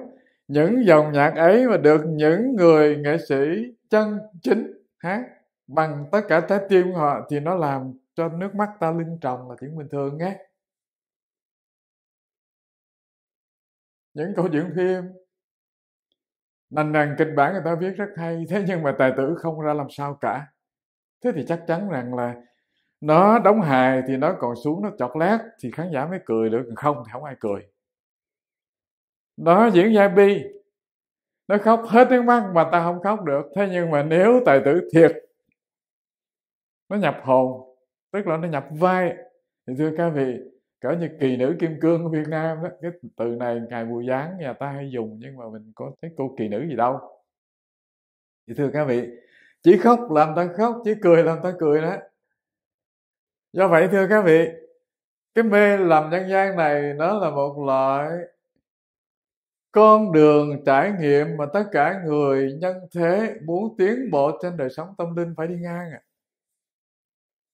những dòng nhạc ấy mà được những người nghệ sĩ chân chính hát bằng tất cả trái tim của họ thì nó làm cho nước mắt ta lưng tròng là chuyện bình thường nhé những câu chuyện phim nành nàng kịch bản người ta viết rất hay thế nhưng mà tài tử không ra làm sao cả thế thì chắc chắn rằng là nó đóng hài thì nó còn xuống nó chọt lát thì khán giả mới cười được còn không thì không ai cười nó diễn giai bi nó khóc hết nước mắt mà ta không khóc được thế nhưng mà nếu tài tử thiệt nó nhập hồn tức là nó nhập vai thì thưa các vị cỡ như kỳ nữ kim cương của Việt Nam đó cái từ này ngày Bùi Giáng nhà ta hay dùng nhưng mà mình có thấy cô kỳ nữ gì đâu thì thưa các vị chỉ khóc làm ta khóc chỉ cười làm ta cười đó do vậy thưa các vị cái mê làm nhân gian này nó là một loại con đường trải nghiệm mà tất cả người nhân thế muốn tiến bộ trên đời sống tâm linh phải đi ngang à.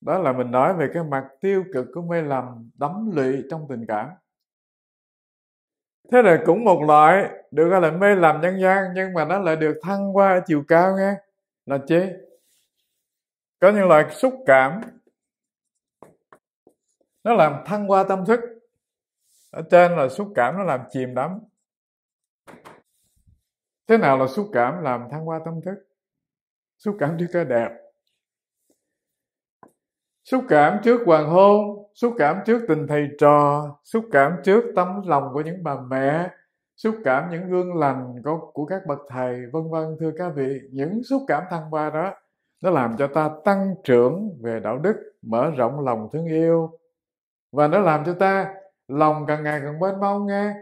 đó là mình nói về cái mặt tiêu cực của mê lầm đắm lụy trong tình cảm thế là cũng một loại được gọi là mê lầm nhân gian nhưng mà nó lại được thăng qua chiều cao nghe là chế có những loại xúc cảm nó làm thăng qua tâm thức ở trên là xúc cảm nó làm chìm đắm thế nào là xúc cảm làm thăng hoa tâm thức xúc cảm trước cái đẹp xúc cảm trước hoàng hôn xúc cảm trước tình thầy trò xúc cảm trước tấm lòng của những bà mẹ xúc cảm những gương lành của, của các bậc thầy vân vân thưa các vị những xúc cảm thăng hoa đó nó làm cho ta tăng trưởng về đạo đức mở rộng lòng thương yêu và nó làm cho ta lòng càng ngày càng bên mau nghe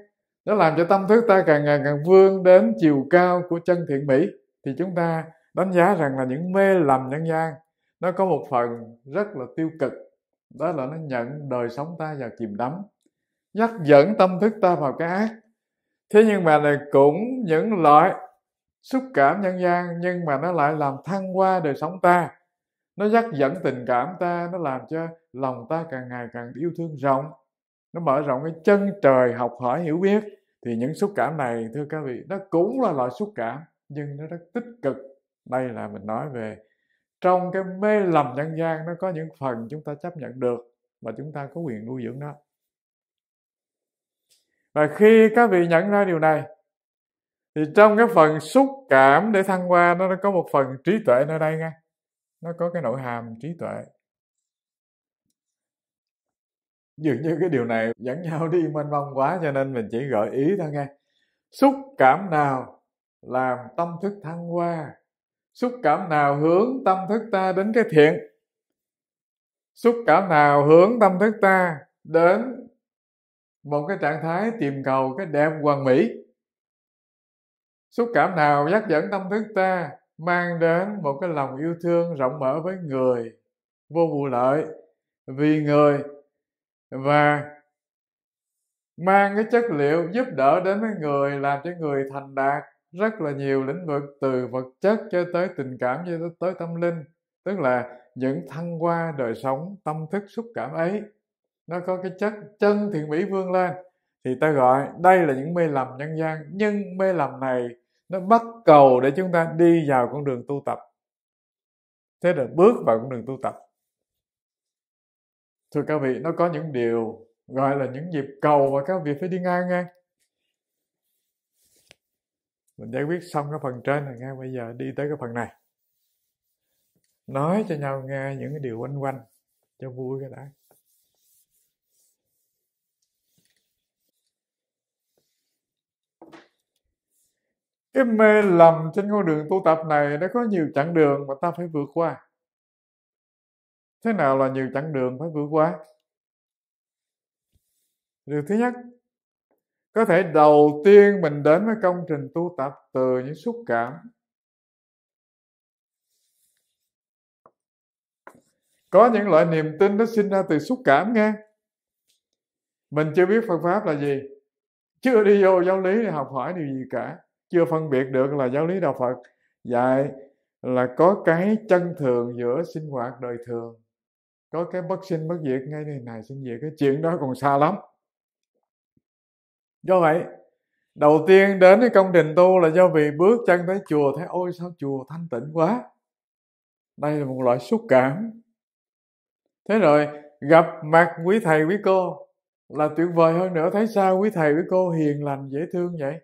nó làm cho tâm thức ta càng ngày càng vươn đến chiều cao của chân thiện mỹ thì chúng ta đánh giá rằng là những mê lầm nhân gian nó có một phần rất là tiêu cực đó là nó nhận đời sống ta vào chìm đắm dắt dẫn tâm thức ta vào cái ác thế nhưng mà này cũng những loại xúc cảm nhân gian nhưng mà nó lại làm thăng qua đời sống ta nó dắt dẫn tình cảm ta nó làm cho lòng ta càng ngày càng yêu thương rộng nó mở rộng cái chân trời học hỏi hiểu biết thì những xúc cảm này thưa các vị nó cũng là loại xúc cảm nhưng nó rất tích cực đây là mình nói về trong cái mê lầm nhân gian nó có những phần chúng ta chấp nhận được và chúng ta có quyền nuôi dưỡng nó và khi các vị nhận ra điều này thì trong cái phần xúc cảm để thăng qua nó có một phần trí tuệ nơi đây nghe nó có cái nội hàm trí tuệ dường như cái điều này dẫn nhau đi mênh mông quá cho nên mình chỉ gợi ý thôi nghe xúc cảm nào làm tâm thức thăng hoa xúc cảm nào hướng tâm thức ta đến cái thiện xúc cảm nào hướng tâm thức ta đến một cái trạng thái tìm cầu cái đẹp hoàn mỹ xúc cảm nào dắt dẫn tâm thức ta mang đến một cái lòng yêu thương rộng mở với người vô vụ lợi vì người và mang cái chất liệu giúp đỡ đến với người làm cho người thành đạt rất là nhiều lĩnh vực từ vật chất cho tới tình cảm cho tới, tới tâm linh tức là những thăng hoa đời sống tâm thức xúc cảm ấy nó có cái chất chân thiện mỹ vươn lên thì ta gọi đây là những mê lầm nhân gian nhưng mê lầm này nó bắt cầu để chúng ta đi vào con đường tu tập thế là bước vào con đường tu tập thưa các vị nó có những điều gọi là những nhịp cầu và các vị phải đi ngang ngang mình giải quyết xong cái phần trên này nghe bây giờ đi tới cái phần này nói cho nhau nghe những cái điều quanh quanh cho vui cái đã cái mê lầm trên con đường tu tập này nó có nhiều chặng đường mà ta phải vượt qua thế nào là nhiều chặng đường phải vượt qua điều thứ nhất có thể đầu tiên mình đến với công trình tu tập từ những xúc cảm có những loại niềm tin nó sinh ra từ xúc cảm nghe mình chưa biết phật pháp là gì chưa đi vô giáo lý để học hỏi điều gì cả chưa phân biệt được là giáo lý đạo phật dạy là có cái chân thường giữa sinh hoạt đời thường có cái bất sinh bất diệt ngay này này sinh diệt cái chuyện đó còn xa lắm do vậy đầu tiên đến cái công trình tu là do vì bước chân tới chùa thấy ôi sao chùa thanh tịnh quá đây là một loại xúc cảm thế rồi gặp mặt quý thầy quý cô là tuyệt vời hơn nữa thấy sao quý thầy quý cô hiền lành dễ thương vậy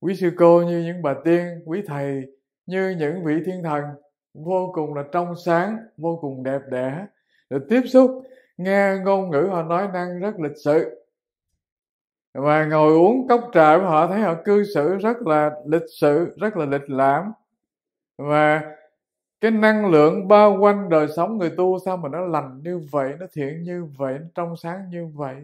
quý sư cô như những bà tiên quý thầy như những vị thiên thần vô cùng là trong sáng vô cùng đẹp đẽ tiếp xúc nghe ngôn ngữ họ nói năng rất lịch sự và ngồi uống cốc trà với họ thấy họ cư xử rất là lịch sự rất là lịch lãm và cái năng lượng bao quanh đời sống người tu sao mà nó lành như vậy nó thiện như vậy nó trong sáng như vậy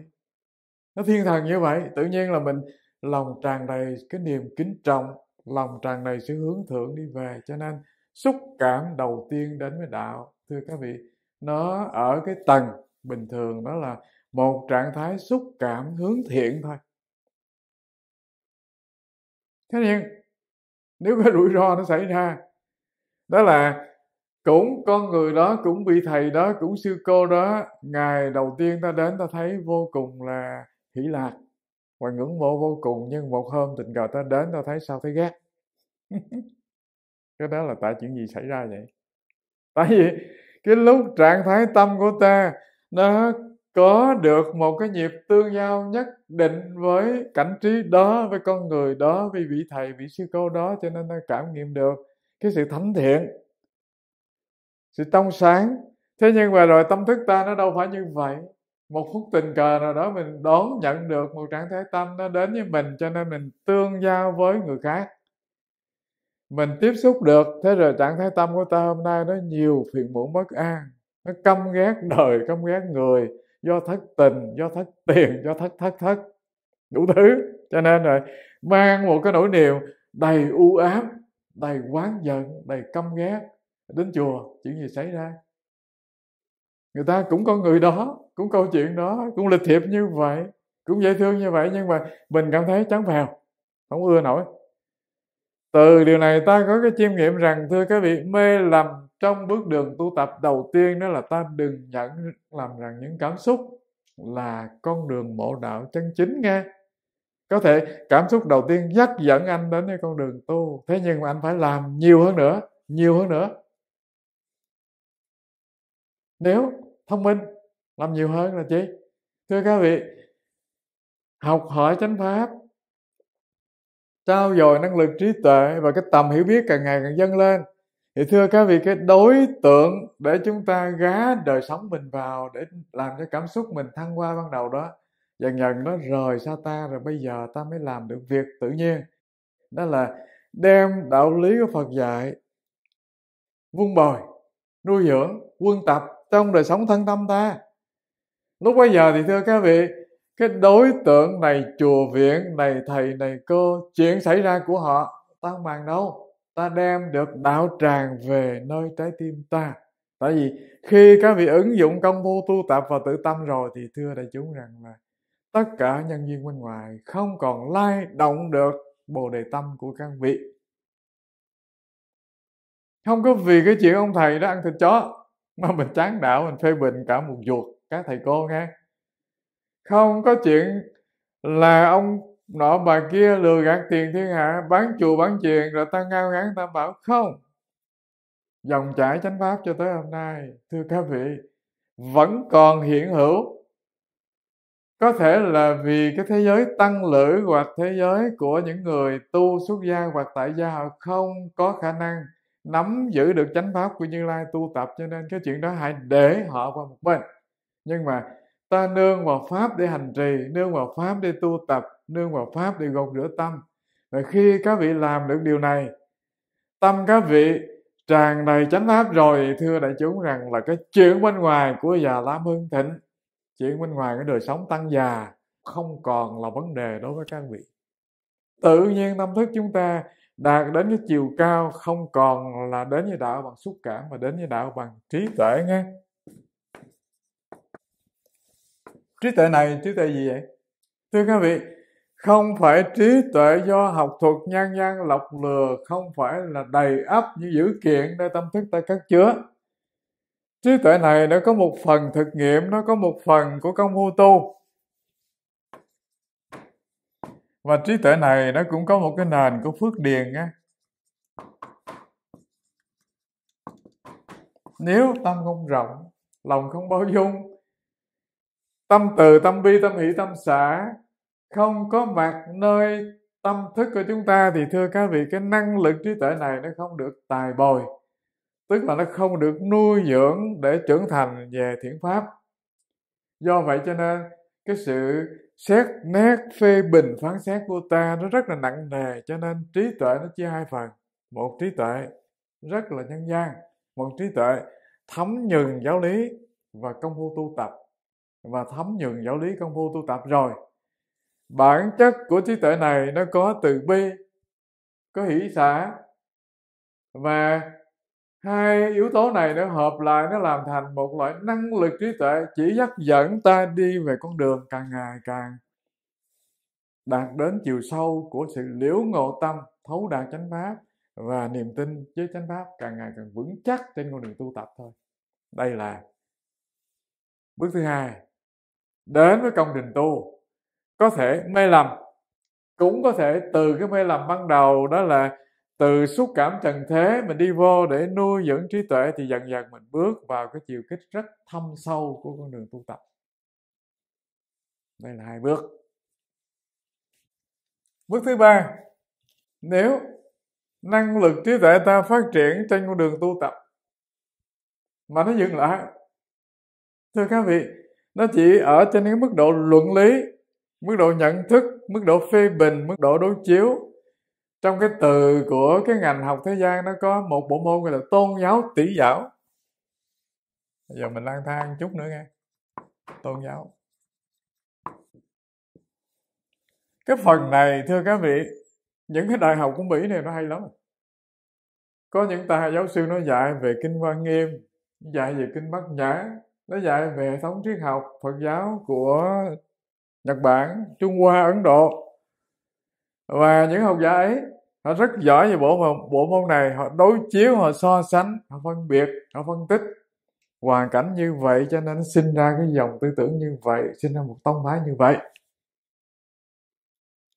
nó thiên thần như vậy tự nhiên là mình lòng tràn đầy cái niềm kính trọng lòng tràn đầy sự hướng thượng đi về cho nên xúc cảm đầu tiên đến với đạo thưa các vị nó ở cái tầng bình thường đó là một trạng thái xúc cảm hướng thiện thôi thế nhưng nếu cái rủi ro nó xảy ra đó là cũng con người đó cũng bị thầy đó cũng sư cô đó ngày đầu tiên ta đến ta thấy vô cùng là hỷ lạc và ngưỡng mộ vô cùng nhưng một hôm tình cờ ta đến ta thấy sao thấy ghét cái đó là tại chuyện gì xảy ra vậy tại vì cái lúc trạng thái tâm của ta nó có được một cái nhịp tương giao nhất định với cảnh trí đó với con người đó với vị thầy vị sư cô đó cho nên ta cảm nghiệm được cái sự thánh thiện sự trong sáng thế nhưng mà rồi tâm thức ta nó đâu phải như vậy một phút tình cờ nào đó mình đón nhận được một trạng thái tâm nó đến với mình cho nên mình tương giao với người khác mình tiếp xúc được thế rồi trạng thái tâm của ta hôm nay nó nhiều phiền muộn bất an nó căm ghét đời căm ghét người do thất tình do thất tiền do thất thất thất đủ thứ cho nên rồi mang một cái nỗi niềm đầy u ám đầy oán giận đầy căm ghét đến chùa chuyện gì xảy ra người ta cũng có người đó cũng câu chuyện đó cũng lịch thiệp như vậy cũng dễ thương như vậy nhưng mà mình cảm thấy chán vào không ưa nổi từ điều này ta có cái chiêm nghiệm rằng thưa các vị mê lầm trong bước đường tu tập đầu tiên đó là ta đừng nhận làm rằng những cảm xúc là con đường mộ đạo chân chính nghe có thể cảm xúc đầu tiên dắt dẫn anh đến cái con đường tu thế nhưng mà anh phải làm nhiều hơn nữa nhiều hơn nữa nếu thông minh làm nhiều hơn là chi thưa các vị học hỏi chánh pháp trao dồi năng lực trí tuệ và cái tầm hiểu biết càng ngày càng dâng lên thì thưa các vị cái đối tượng để chúng ta gá đời sống mình vào để làm cho cảm xúc mình thăng hoa ban đầu đó dần dần nó rời xa ta rồi bây giờ ta mới làm được việc tự nhiên đó là đem đạo lý của Phật dạy vun bồi nuôi dưỡng quân tập trong đời sống thân tâm ta lúc bây giờ thì thưa các vị cái đối tượng này chùa viện này thầy này cô chuyện xảy ra của họ ta không bàn đâu ta đem được đạo tràng về nơi trái tim ta tại vì khi các vị ứng dụng công phu tu tập và tự tâm rồi thì thưa đại chúng rằng là tất cả nhân viên bên ngoài không còn lai động được bồ đề tâm của các vị không có vì cái chuyện ông thầy đó ăn thịt chó mà mình chán đạo mình phê bình cả một chuột các thầy cô nghe không có chuyện là ông nọ bà kia lừa gạt tiền thiên hạ bán chùa bán chuyện rồi ta ngao ngán ta bảo không dòng chảy chánh pháp cho tới hôm nay thưa các vị vẫn còn hiện hữu có thể là vì cái thế giới tăng lữ hoặc thế giới của những người tu xuất gia hoặc tại gia họ không có khả năng nắm giữ được chánh pháp của như lai tu tập cho nên cái chuyện đó hãy để họ qua một bên nhưng mà ta nương vào pháp để hành trì nương vào pháp để tu tập nương vào pháp để gột rửa tâm và khi các vị làm được điều này tâm các vị tràn đầy chánh pháp rồi thưa đại chúng rằng là cái chuyện bên ngoài của già lam hưng thịnh chuyện bên ngoài cái đời sống tăng già không còn là vấn đề đối với các vị tự nhiên tâm thức chúng ta đạt đến cái chiều cao không còn là đến với đạo bằng xúc cảm mà đến với đạo bằng trí tuệ nghe trí tuệ này trí tuệ gì vậy thưa các vị không phải trí tuệ do học thuật nhan nhan lọc lừa không phải là đầy ắp như dữ kiện nơi tâm thức ta cất chứa trí tuệ này nó có một phần thực nghiệm nó có một phần của công phu tu và trí tuệ này nó cũng có một cái nền của phước điền á nếu tâm không rộng lòng không bao dung tâm từ tâm bi tâm hỷ tâm xã không có mặt nơi tâm thức của chúng ta thì thưa các vị cái năng lực trí tuệ này nó không được tài bồi tức là nó không được nuôi dưỡng để trưởng thành về thiện pháp do vậy cho nên cái sự xét nét phê bình phán xét của ta nó rất là nặng nề cho nên trí tuệ nó chia hai phần một trí tuệ rất là nhân gian một trí tuệ thấm nhừng giáo lý và công phu tu tập và thấm nhuần giáo lý công phu tu tập rồi bản chất của trí tuệ này nó có từ bi có hỷ xã và hai yếu tố này nó hợp lại nó làm thành một loại năng lực trí tuệ chỉ dắt dẫn ta đi về con đường càng ngày càng đạt đến chiều sâu của sự liễu ngộ tâm thấu đạt chánh pháp và niềm tin với chánh pháp càng ngày càng vững chắc trên con đường tu tập thôi đây là bước thứ hai đến với công trình tu có thể mê lầm cũng có thể từ cái mê lầm ban đầu đó là từ xúc cảm trần thế mình đi vô để nuôi dưỡng trí tuệ thì dần dần mình bước vào cái chiều kích rất thâm sâu của con đường tu tập đây là hai bước bước thứ ba nếu năng lực trí tuệ ta phát triển trên con đường tu tập mà nó dừng lại thưa các vị nó chỉ ở trên cái mức độ luận lý mức độ nhận thức mức độ phê bình mức độ đối chiếu trong cái từ của cái ngành học thế gian nó có một bộ môn gọi là tôn giáo tỷ giáo bây giờ mình lang thang chút nữa nghe tôn giáo cái phần này thưa các vị những cái đại học của mỹ này nó hay lắm có những tài giáo sư nó dạy về kinh hoa nghiêm dạy về kinh bát nhã nó dạy về hệ thống triết học phật giáo của nhật bản trung hoa ấn độ và những học giả ấy họ rất giỏi về bộ môn bộ môn này họ đối chiếu họ so sánh họ phân biệt họ phân tích hoàn cảnh như vậy cho nên sinh ra cái dòng tư tưởng như vậy sinh ra một tông phái như vậy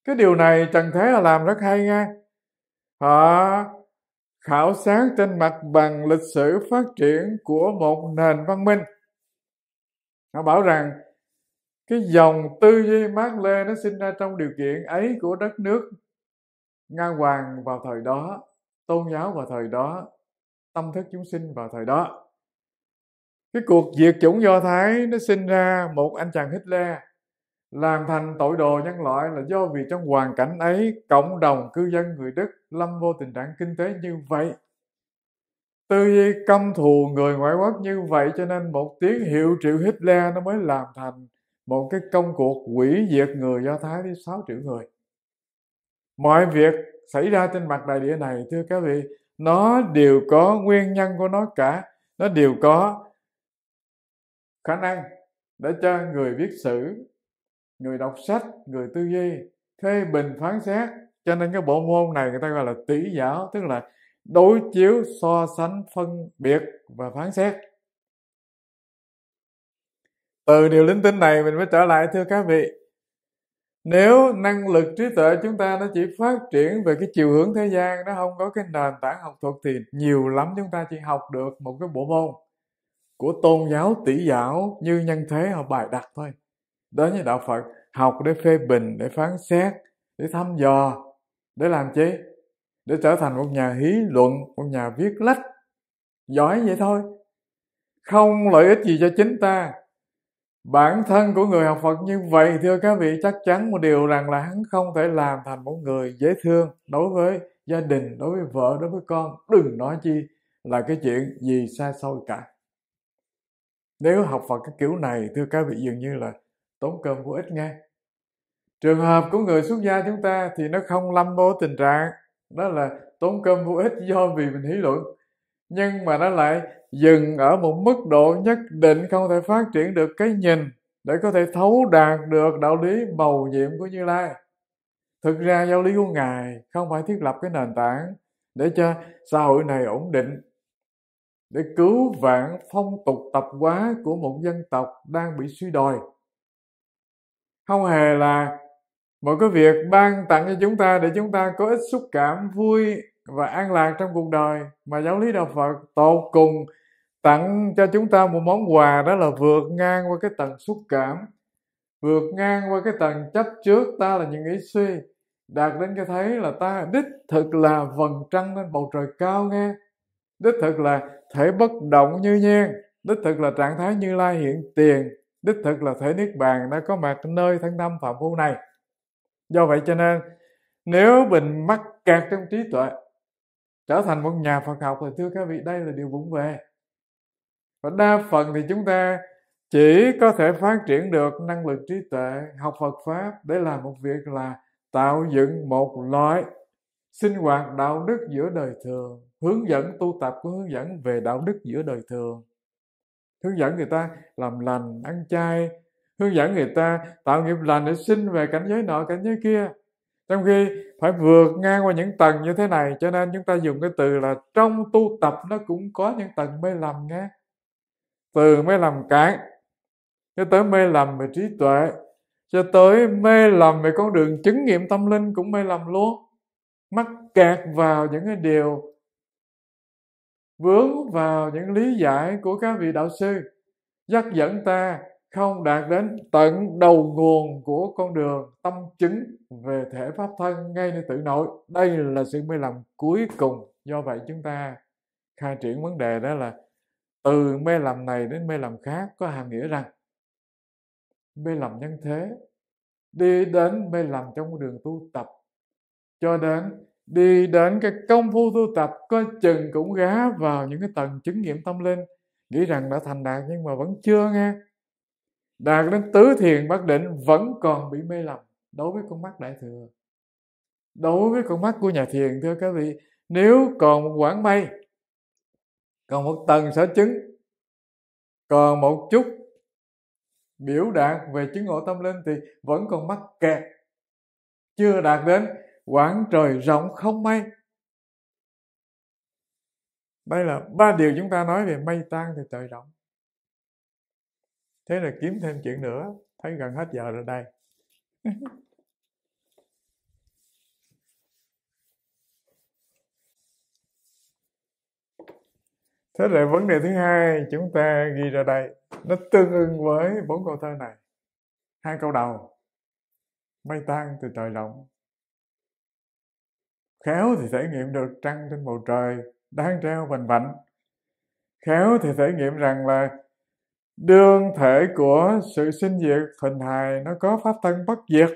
cái điều này trần thế họ làm rất hay nha họ khảo sát trên mặt bằng lịch sử phát triển của một nền văn minh họ bảo rằng cái dòng tư duy mát lê nó sinh ra trong điều kiện ấy của đất nước ngang hoàng vào thời đó tôn giáo vào thời đó tâm thức chúng sinh vào thời đó cái cuộc diệt chủng do thái nó sinh ra một anh chàng hitler làm thành tội đồ nhân loại là do vì trong hoàn cảnh ấy cộng đồng cư dân người đức lâm vô tình trạng kinh tế như vậy tư duy căm thù người ngoại quốc như vậy cho nên một tiếng hiệu triệu Hitler nó mới làm thành một cái công cuộc quỷ diệt người Do Thái đến 6 triệu người. Mọi việc xảy ra trên mặt đại địa này thưa các vị, nó đều có nguyên nhân của nó cả, nó đều có khả năng để cho người viết sử, người đọc sách, người tư duy phê bình phán xét cho nên cái bộ môn này người ta gọi là tỷ giáo tức là đối chiếu so sánh phân biệt và phán xét từ điều linh tinh này mình mới trở lại thưa các vị nếu năng lực trí tuệ chúng ta nó chỉ phát triển về cái chiều hướng thế gian nó không có cái nền tảng học thuật thì nhiều lắm chúng ta chỉ học được một cái bộ môn của tôn giáo tỷ giáo như nhân thế học bài đặt thôi đó như đạo phật học để phê bình để phán xét để thăm dò để làm chi để trở thành một nhà hí luận một nhà viết lách giỏi vậy thôi không lợi ích gì cho chính ta bản thân của người học phật như vậy thưa các vị chắc chắn một điều rằng là hắn không thể làm thành một người dễ thương đối với gia đình đối với vợ đối với con đừng nói chi là cái chuyện gì xa xôi cả nếu học phật cái kiểu này thưa các vị dường như là tốn cơm vô ích nghe trường hợp của người xuất gia chúng ta thì nó không lâm vô tình trạng đó là tốn cơm vô ích do vì mình hí luận nhưng mà nó lại dừng ở một mức độ nhất định không thể phát triển được cái nhìn để có thể thấu đạt được đạo lý màu nhiệm của như lai thực ra giáo lý của ngài không phải thiết lập cái nền tảng để cho xã hội này ổn định để cứu vãn phong tục tập hóa của một dân tộc đang bị suy đồi không hề là mọi cái việc ban tặng cho chúng ta để chúng ta có ít xúc cảm vui và an lạc trong cuộc đời mà giáo lý đạo phật tột cùng tặng cho chúng ta một món quà đó là vượt ngang qua cái tầng xúc cảm vượt ngang qua cái tầng chấp trước ta là những ý suy đạt đến cái thấy là ta đích thực là vầng trăng lên bầu trời cao nghe đích thực là thể bất động như nhiên đích thực là trạng thái như lai hiện tiền đích thực là thể niết bàn đã có mặt nơi thân tâm phạm phu này do vậy cho nên nếu mình mắc kẹt trong trí tuệ trở thành một nhà Phật học thì thưa các vị đây là điều vụng về và đa phần thì chúng ta chỉ có thể phát triển được năng lực trí tuệ học Phật pháp để làm một việc là tạo dựng một loại sinh hoạt đạo đức giữa đời thường hướng dẫn tu tập của hướng dẫn về đạo đức giữa đời thường hướng dẫn người ta làm lành ăn chay hướng dẫn người ta tạo nghiệp lành để xin về cảnh giới nọ cảnh giới kia trong khi phải vượt ngang qua những tầng như thế này cho nên chúng ta dùng cái từ là trong tu tập nó cũng có những tầng mê lầm nghe từ mê lầm cản, cho tới mê lầm về trí tuệ cho tới mê lầm về con đường chứng nghiệm tâm linh cũng mê lầm luôn mắc kẹt vào những cái điều vướng vào những lý giải của các vị đạo sư dắt dẫn ta không đạt đến tận đầu nguồn của con đường tâm chứng về thể pháp thân ngay nơi tự nội đây là sự mê lầm cuối cùng do vậy chúng ta khai triển vấn đề đó là từ mê lầm này đến mê lầm khác có hàm nghĩa rằng mê lầm nhân thế đi đến mê lầm trong con đường tu tập cho đến đi đến cái công phu tu tập có chừng cũng gá vào những cái tầng chứng nghiệm tâm linh nghĩ rằng đã thành đạt nhưng mà vẫn chưa nghe đạt đến tứ thiền bất định vẫn còn bị mê lầm đối với con mắt đại thừa đối với con mắt của nhà thiền thưa các vị nếu còn một quãng mây còn một tầng sở chứng còn một chút biểu đạt về chứng ngộ tâm linh thì vẫn còn mắc kẹt chưa đạt đến quãng trời rộng không mây đây là ba điều chúng ta nói về mây tan thì trời rộng thế là kiếm thêm chuyện nữa thấy gần hết giờ rồi đây thế là vấn đề thứ hai chúng ta ghi ra đây nó tương ứng với bốn câu thơ này hai câu đầu mây tan từ trời lộng khéo thì thể nghiệm được trăng trên bầu trời đang treo vành vạnh khéo thì thể nghiệm rằng là đương thể của sự sinh diệt hình hài nó có pháp thân bất diệt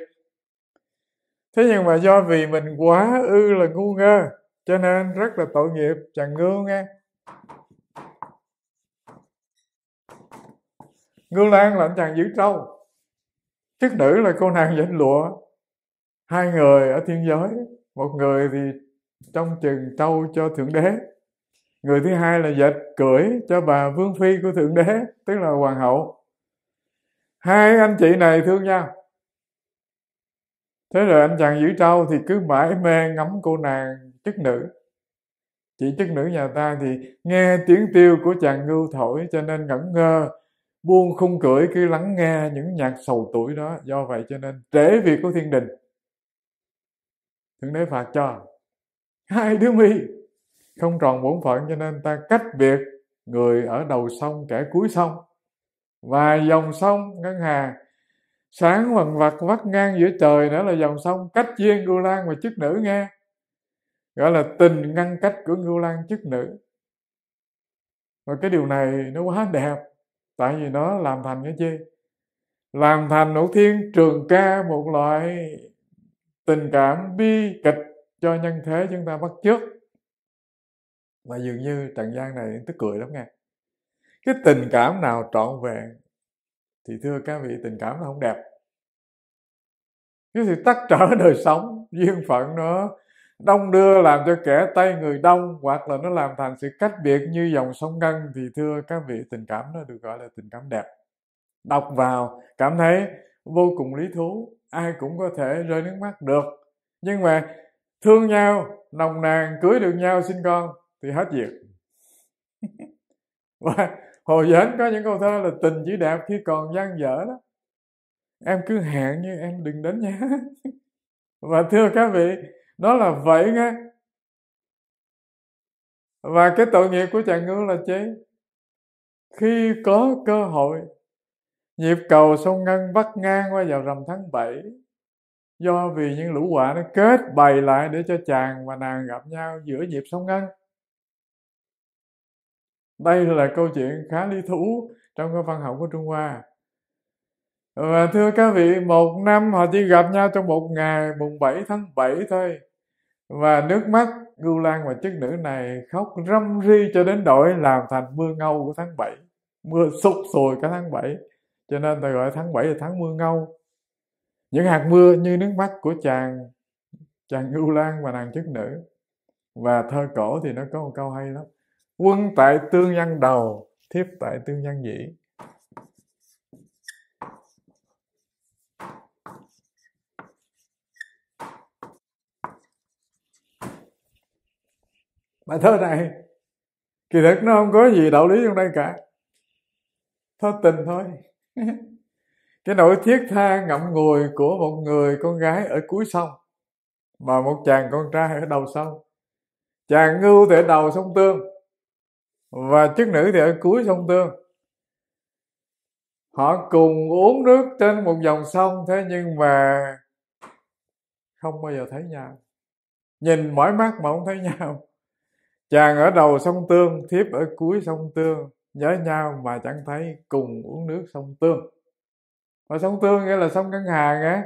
thế nhưng mà do vì mình quá ư là ngu ngơ cho nên rất là tội nghiệp chẳng ngưu nghe ngưu lan là anh chàng giữ trâu chức nữ là cô nàng dẫn lụa hai người ở thiên giới một người thì trong chừng trâu cho thượng đế người thứ hai là dệt cưỡi cho bà vương phi của thượng đế tức là hoàng hậu hai anh chị này thương nhau thế rồi anh chàng giữ trâu thì cứ mãi mê ngắm cô nàng chức nữ chị chức nữ nhà ta thì nghe tiếng tiêu của chàng ngưu thổi cho nên ngẩn ngơ buông khung cưỡi cứ lắng nghe những nhạc sầu tuổi đó do vậy cho nên trễ việc của thiên đình thượng đế phạt cho hai đứa mi không tròn bổn phận cho nên ta cách biệt người ở đầu sông kẻ cuối sông và dòng sông ngân hà sáng vần vặt vắt ngang giữa trời nữa là dòng sông cách viên ngưu lan và chức nữ nghe gọi là tình ngăn cách của ngưu lan chức nữ và cái điều này nó quá đẹp tại vì nó làm thành cái chi làm thành nỗ thiên trường ca một loại tình cảm bi kịch cho nhân thế chúng ta bắt chước mà dường như trần gian này tức cười lắm nghe cái tình cảm nào trọn vẹn thì thưa các vị tình cảm nó không đẹp cái sự tắc trở đời sống duyên phận nó đông đưa làm cho kẻ tay người đông hoặc là nó làm thành sự cách biệt như dòng sông ngân thì thưa các vị tình cảm nó được gọi là tình cảm đẹp đọc vào cảm thấy vô cùng lý thú ai cũng có thể rơi nước mắt được nhưng mà thương nhau nồng nàn cưới được nhau sinh con thì hết việc và hồ dễn có những câu thơ là tình chỉ đẹp khi còn gian dở đó em cứ hẹn như em đừng đến nhé và thưa các vị nó là vậy nghe và cái tội nghiệp của chàng ngư là chi khi có cơ hội nhịp cầu sông ngân bắt ngang qua vào rằm tháng 7 do vì những lũ quả nó kết bày lại để cho chàng và nàng gặp nhau giữa nhịp sông ngân đây là câu chuyện khá lý thú trong cái văn học của trung hoa và thưa các vị một năm họ chỉ gặp nhau trong một ngày mùng 7 tháng 7 thôi và nước mắt Ngưu Lan và chức nữ này khóc râm ri cho đến đổi làm thành mưa ngâu của tháng 7 mưa sụp sùi cả tháng 7 cho nên ta gọi tháng 7 là tháng mưa ngâu những hạt mưa như nước mắt của chàng chàng Ngưu Lan và nàng chức nữ và thơ cổ thì nó có một câu hay lắm quân tại tương nhân đầu thiếp tại tương nhân dĩ bài thơ này kỳ thực nó không có gì đạo lý trong đây cả thơ tình thôi cái nỗi thiết tha ngậm ngùi của một người con gái ở cuối sông mà một chàng con trai ở đầu sông chàng ngưu thể đầu sông tương và chức nữ thì ở cuối sông Tương họ cùng uống nước trên một dòng sông thế nhưng mà không bao giờ thấy nhau nhìn mỏi mắt mà không thấy nhau chàng ở đầu sông tương thiếp ở cuối sông tương nhớ nhau mà chẳng thấy cùng uống nước sông tương và sông tương nghĩa là sông ngân hà á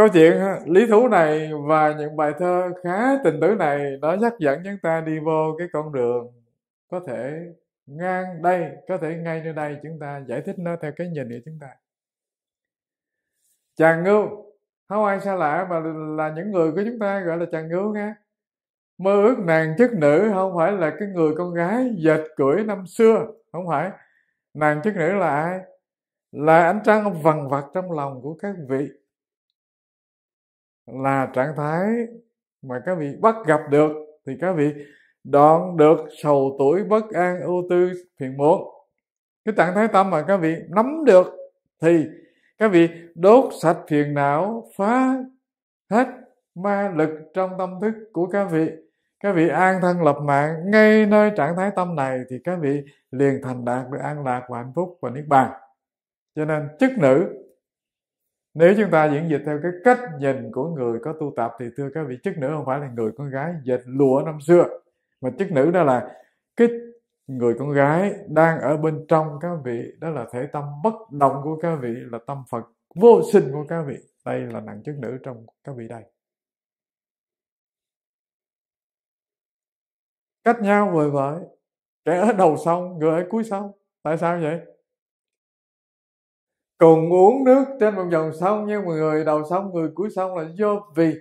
câu chuyện ờ, lý thú này và những bài thơ khá tình tứ này nó nhắc dẫn chúng ta đi vô cái con đường có thể ngang đây có thể ngay nơi đây chúng ta giải thích nó theo cái nhìn của chúng ta chàng ngưu không ai xa lạ mà là những người của chúng ta gọi là chàng ngưu nghe mơ ước nàng chức nữ không phải là cái người con gái dệt cưỡi năm xưa không phải nàng chức nữ là ai là ánh trăng vằn vặt trong lòng của các vị là trạng thái mà các vị bắt gặp được thì các vị đoạn được sầu tuổi bất an ưu tư phiền muộn cái trạng thái tâm mà các vị nắm được thì các vị đốt sạch phiền não phá hết ma lực trong tâm thức của các vị các vị an thân lập mạng ngay nơi trạng thái tâm này thì các vị liền thành đạt được an lạc và hạnh phúc và niết bàn cho nên chức nữ nếu chúng ta diễn dịch theo cái cách nhìn của người có tu tập thì thưa các vị chức nữ không phải là người con gái dệt lụa năm xưa mà chức nữ đó là cái người con gái đang ở bên trong các vị đó là thể tâm bất động của các vị là tâm phật vô sinh của các vị đây là nặng chức nữ trong các vị đây cách nhau vời vợi kẻ ở đầu sông người ở cuối sông tại sao vậy cùng uống nước trên một dòng sông nhưng mà người đầu sông người cuối sông là do vì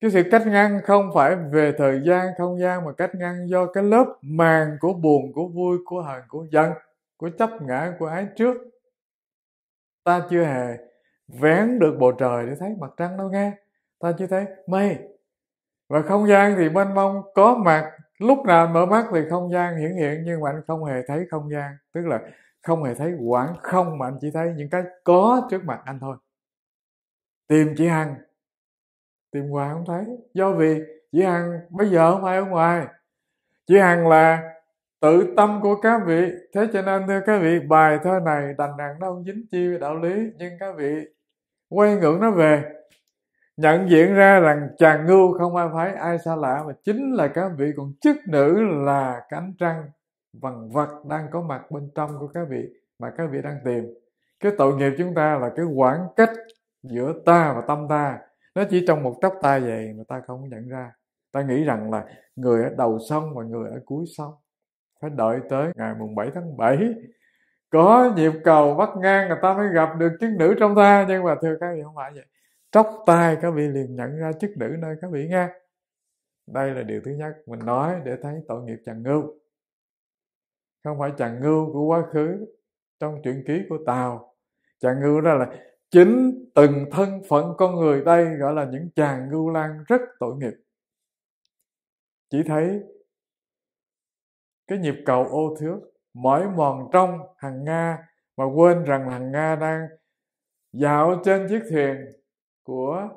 cái sự cách ngăn không phải về thời gian không gian mà cách ngăn do cái lớp màng của buồn của vui của hờn của giận của chấp ngã của ái trước ta chưa hề vén được bầu trời để thấy mặt trăng đâu nghe ta chưa thấy mây và không gian thì mênh mông có mặt lúc nào mở mắt thì không gian hiển hiện nhưng mà anh không hề thấy không gian tức là không hề thấy quảng không mà anh chỉ thấy những cái có trước mặt anh thôi tìm chị hằng tìm hoài không thấy do vì chị hằng bây giờ không ai ở ngoài chị hằng là tự tâm của các vị thế cho nên thưa các vị bài thơ này đành rằng nó không dính chi đạo lý nhưng các vị quay ngưỡng nó về nhận diện ra rằng chàng ngưu không ai phải ai xa lạ mà chính là các vị còn chức nữ là cánh trăng vằng vật đang có mặt bên trong của các vị mà các vị đang tìm cái tội nghiệp chúng ta là cái khoảng cách giữa ta và tâm ta nó chỉ trong một chốc tay vậy mà ta không nhận ra ta nghĩ rằng là người ở đầu sông và người ở cuối sông phải đợi tới ngày mùng 7 tháng 7 có nhịp cầu bắt ngang là ta mới gặp được chức nữ trong ta nhưng mà thưa các vị không phải vậy tróc tay các vị liền nhận ra chức nữ nơi các vị nghe đây là điều thứ nhất mình nói để thấy tội nghiệp trần ngưu không phải chàng ngưu của quá khứ trong truyện ký của tàu chàng ngưu đó là chính từng thân phận con người đây gọi là những chàng ngưu lang rất tội nghiệp chỉ thấy cái nhịp cầu ô thước mỏi mòn trong hàng nga mà quên rằng hàng nga đang dạo trên chiếc thuyền của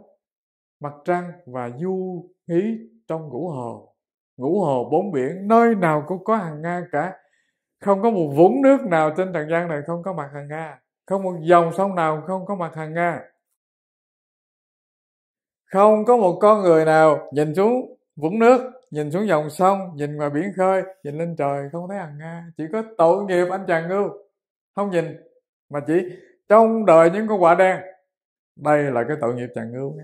mặt trăng và du hí trong ngũ hồ ngũ hồ bốn biển nơi nào cũng có hàng nga cả không có một vũng nước nào trên trần gian này không có mặt hàng nga không một dòng sông nào không có mặt hàng nga không có một con người nào nhìn xuống vũng nước nhìn xuống dòng sông nhìn ngoài biển khơi nhìn lên trời không thấy hàng nga chỉ có tội nghiệp anh chàng ngưu không nhìn mà chỉ trong đời những con quả đen đây là cái tội nghiệp chàng ngưu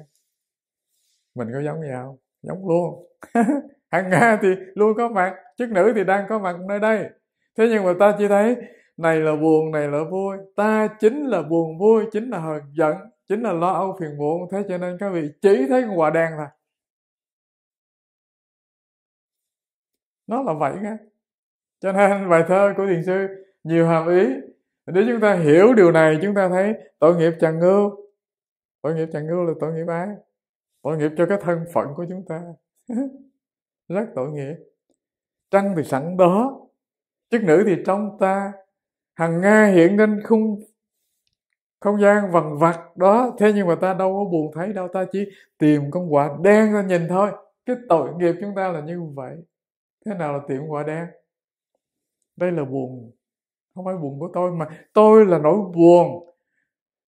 mình có giống gì không giống luôn hàng nga thì luôn có mặt chức nữ thì đang có mặt nơi đây thế nhưng mà ta chỉ thấy này là buồn này là vui ta chính là buồn vui chính là hờn giận chính là lo âu phiền muộn thế cho nên các vị chỉ thấy quả đen thôi nó là vậy nghe cho nên bài thơ của thiền sư nhiều hàm ý nếu chúng ta hiểu điều này chúng ta thấy tội nghiệp chẳng ngưu tội nghiệp chẳng ngưu là tội nghiệp ai tội nghiệp cho cái thân phận của chúng ta rất tội nghiệp trăng thì sẵn đó chức nữ thì trong ta hằng nga hiện lên khung không gian vằn vặt đó thế nhưng mà ta đâu có buồn thấy đâu ta chỉ tìm con quả đen ra nhìn thôi cái tội nghiệp chúng ta là như vậy thế nào là tìm quả đen đây là buồn không phải buồn của tôi mà tôi là nỗi buồn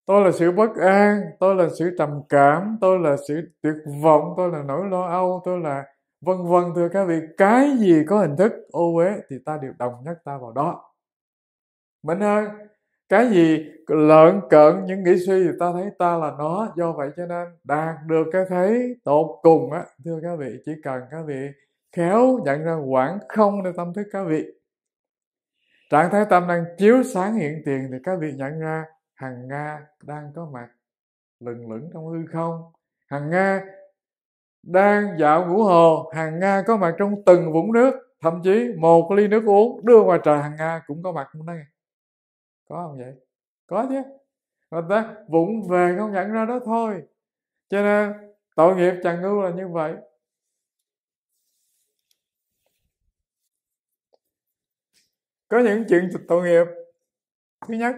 tôi là sự bất an tôi là sự trầm cảm tôi là sự tuyệt vọng tôi là nỗi lo âu tôi là vân vân thưa các vị cái gì có hình thức ô uế thì ta đều đồng nhất ta vào đó mình ơi cái gì lợn cợn những nghĩ suy thì ta thấy ta là nó do vậy cho nên đạt được cái thấy tột cùng á thưa các vị chỉ cần các vị khéo nhận ra quảng không để tâm thức các vị trạng thái tâm đang chiếu sáng hiện tiền thì các vị nhận ra hằng nga đang có mặt lừng lững trong hư không hằng nga đang dạo ngũ hồ hàng nga có mặt trong từng vũng nước thậm chí một ly nước uống đưa vào trời hàng nga cũng có mặt trong đó có không vậy có chứ người ta vũng về không nhận ra đó thôi cho nên tội nghiệp trần ngưu là như vậy có những chuyện tội nghiệp thứ nhất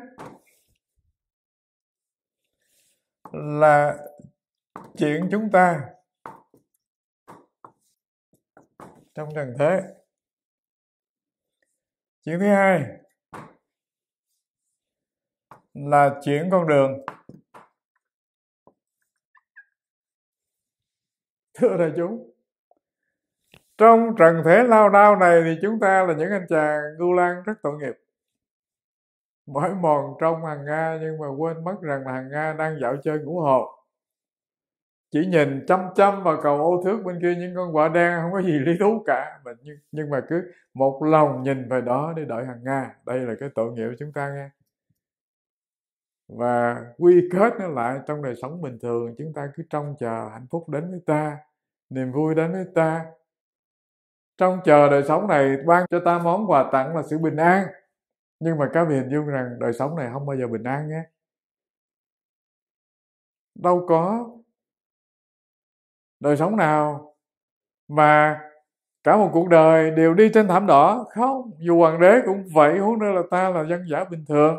là chuyện chúng ta trong trần thế chuyện thứ hai là chuyển con đường thưa đại chúng trong trần thế lao đao này thì chúng ta là những anh chàng ngu lan rất tội nghiệp mỏi mòn trong hàng nga nhưng mà quên mất rằng là hàng nga đang dạo chơi ngũ hồ chỉ nhìn chăm chăm vào cầu ô thước bên kia những con quả đen không có gì lý thú cả mình nhưng, nhưng mà cứ một lòng nhìn về đó để đợi hàng nga đây là cái tội nghiệp của chúng ta nghe và quy kết nó lại trong đời sống bình thường chúng ta cứ trông chờ hạnh phúc đến với ta niềm vui đến với ta trong chờ đời sống này ban cho ta món quà tặng là sự bình an nhưng mà các vị hình dung rằng đời sống này không bao giờ bình an nhé đâu có đời sống nào mà cả một cuộc đời đều đi trên thảm đỏ không dù hoàng đế cũng vậy huống nữa là ta là dân giả bình thường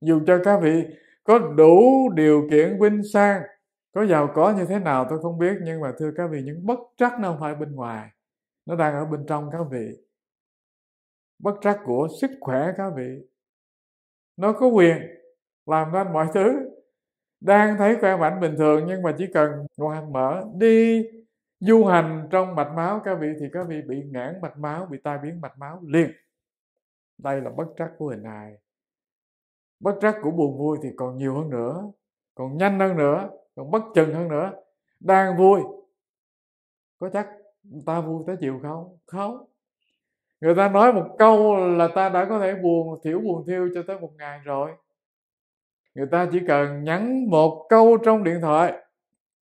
dù cho các vị có đủ điều kiện vinh sang có giàu có như thế nào tôi không biết nhưng mà thưa các vị những bất trắc nó không phải bên ngoài nó đang ở bên trong các vị bất trắc của sức khỏe các vị nó có quyền làm nên mọi thứ đang thấy quang cảnh bình thường nhưng mà chỉ cần ngoan mở đi du hành trong mạch máu các vị thì các vị bị ngãn mạch máu bị tai biến mạch máu liền đây là bất trắc của hình hài bất trắc của buồn vui thì còn nhiều hơn nữa còn nhanh hơn nữa còn bất chừng hơn nữa đang vui có chắc người ta vui tới chiều không không người ta nói một câu là ta đã có thể buồn thiểu buồn thiêu cho tới một ngày rồi người ta chỉ cần nhắn một câu trong điện thoại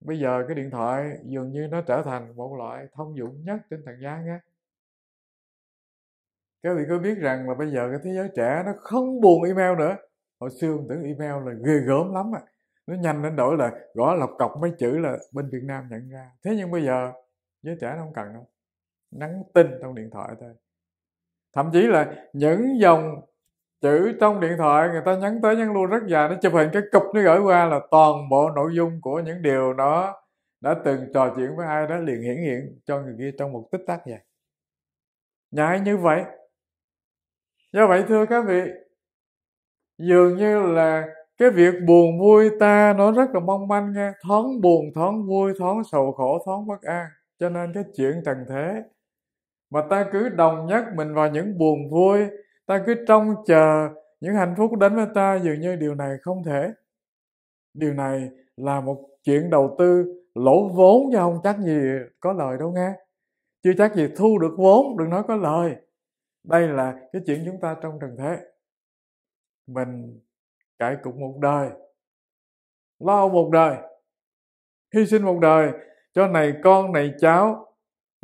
bây giờ cái điện thoại dường như nó trở thành một loại thông dụng nhất trên trần gian nhé. các vị có biết rằng là bây giờ cái thế giới trẻ nó không buồn email nữa hồi xưa mình tưởng email là ghê gớm lắm à nó nhanh đến đổi là gõ lọc cọc mấy chữ là bên việt nam nhận ra thế nhưng bây giờ giới trẻ nó không cần đâu nhắn tin trong điện thoại thôi thậm chí là những dòng chữ trong điện thoại người ta nhắn tới nhắn luôn rất dài nó chụp hình cái cục nó gửi qua là toàn bộ nội dung của những điều nó đã từng trò chuyện với ai đó liền hiển hiện cho người kia trong một tích tắc vậy nhái như vậy do vậy thưa các vị dường như là cái việc buồn vui ta nó rất là mong manh nghe thoáng buồn thoáng vui thoáng sầu khổ thoáng bất an cho nên cái chuyện trần thế mà ta cứ đồng nhất mình vào những buồn vui ta cứ trông chờ những hạnh phúc đến với ta dường như điều này không thể điều này là một chuyện đầu tư lỗ vốn chứ không chắc gì có lời đâu nghe chưa chắc gì thu được vốn đừng nói có lời đây là cái chuyện chúng ta trong trần thế mình cải cục một đời lo một đời hy sinh một đời cho này con này cháu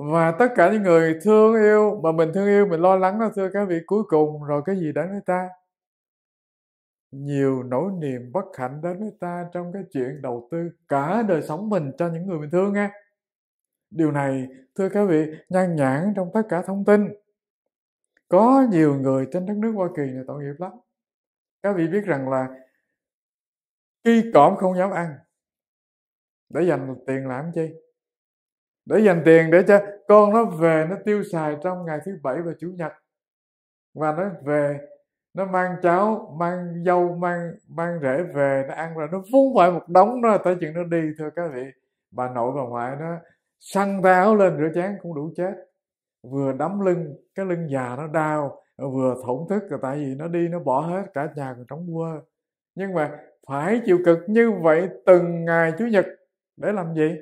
và tất cả những người thương yêu mà mình thương yêu mình lo lắng đó thưa các vị cuối cùng rồi cái gì đến với ta nhiều nỗi niềm bất hạnh đến với ta trong cái chuyện đầu tư cả đời sống mình cho những người mình thương nghe điều này thưa các vị nhan nhản trong tất cả thông tin có nhiều người trên đất nước hoa kỳ này tội nghiệp lắm các vị biết rằng là khi cọm không dám ăn để dành tiền làm chi để dành tiền để cho con nó về nó tiêu xài trong ngày thứ bảy và chủ nhật và nó về nó mang cháo mang dâu mang mang rễ về nó ăn rồi nó vung vãi một đống đó tới chuyện nó đi thưa các vị bà nội bà ngoại nó săn táo lên rửa chén cũng đủ chết vừa đấm lưng cái lưng già nó đau vừa thổn thức rồi tại vì nó đi nó bỏ hết cả nhà còn trống quơ nhưng mà phải chịu cực như vậy từng ngày chủ nhật để làm gì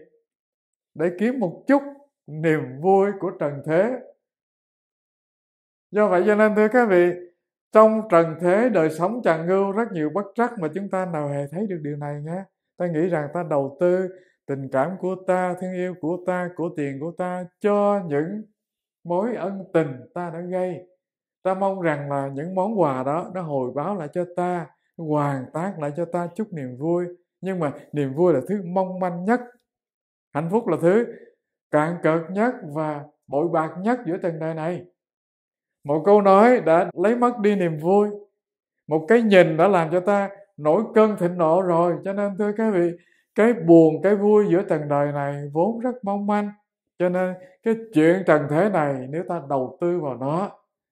để kiếm một chút niềm vui của trần thế do vậy cho nên thưa các vị trong trần thế đời sống chàng ngưu rất nhiều bất trắc mà chúng ta nào hề thấy được điều này nhé ta nghĩ rằng ta đầu tư tình cảm của ta thương yêu của ta của tiền của ta cho những mối ân tình ta đã gây ta mong rằng là những món quà đó nó hồi báo lại cho ta hoàn tác lại cho ta chút niềm vui nhưng mà niềm vui là thứ mong manh nhất hạnh phúc là thứ cạn cợt nhất và bội bạc nhất giữa trần đời này một câu nói đã lấy mất đi niềm vui một cái nhìn đã làm cho ta nổi cơn thịnh nộ rồi cho nên thưa các vị cái buồn cái vui giữa trần đời này vốn rất mong manh cho nên cái chuyện trần thế này nếu ta đầu tư vào nó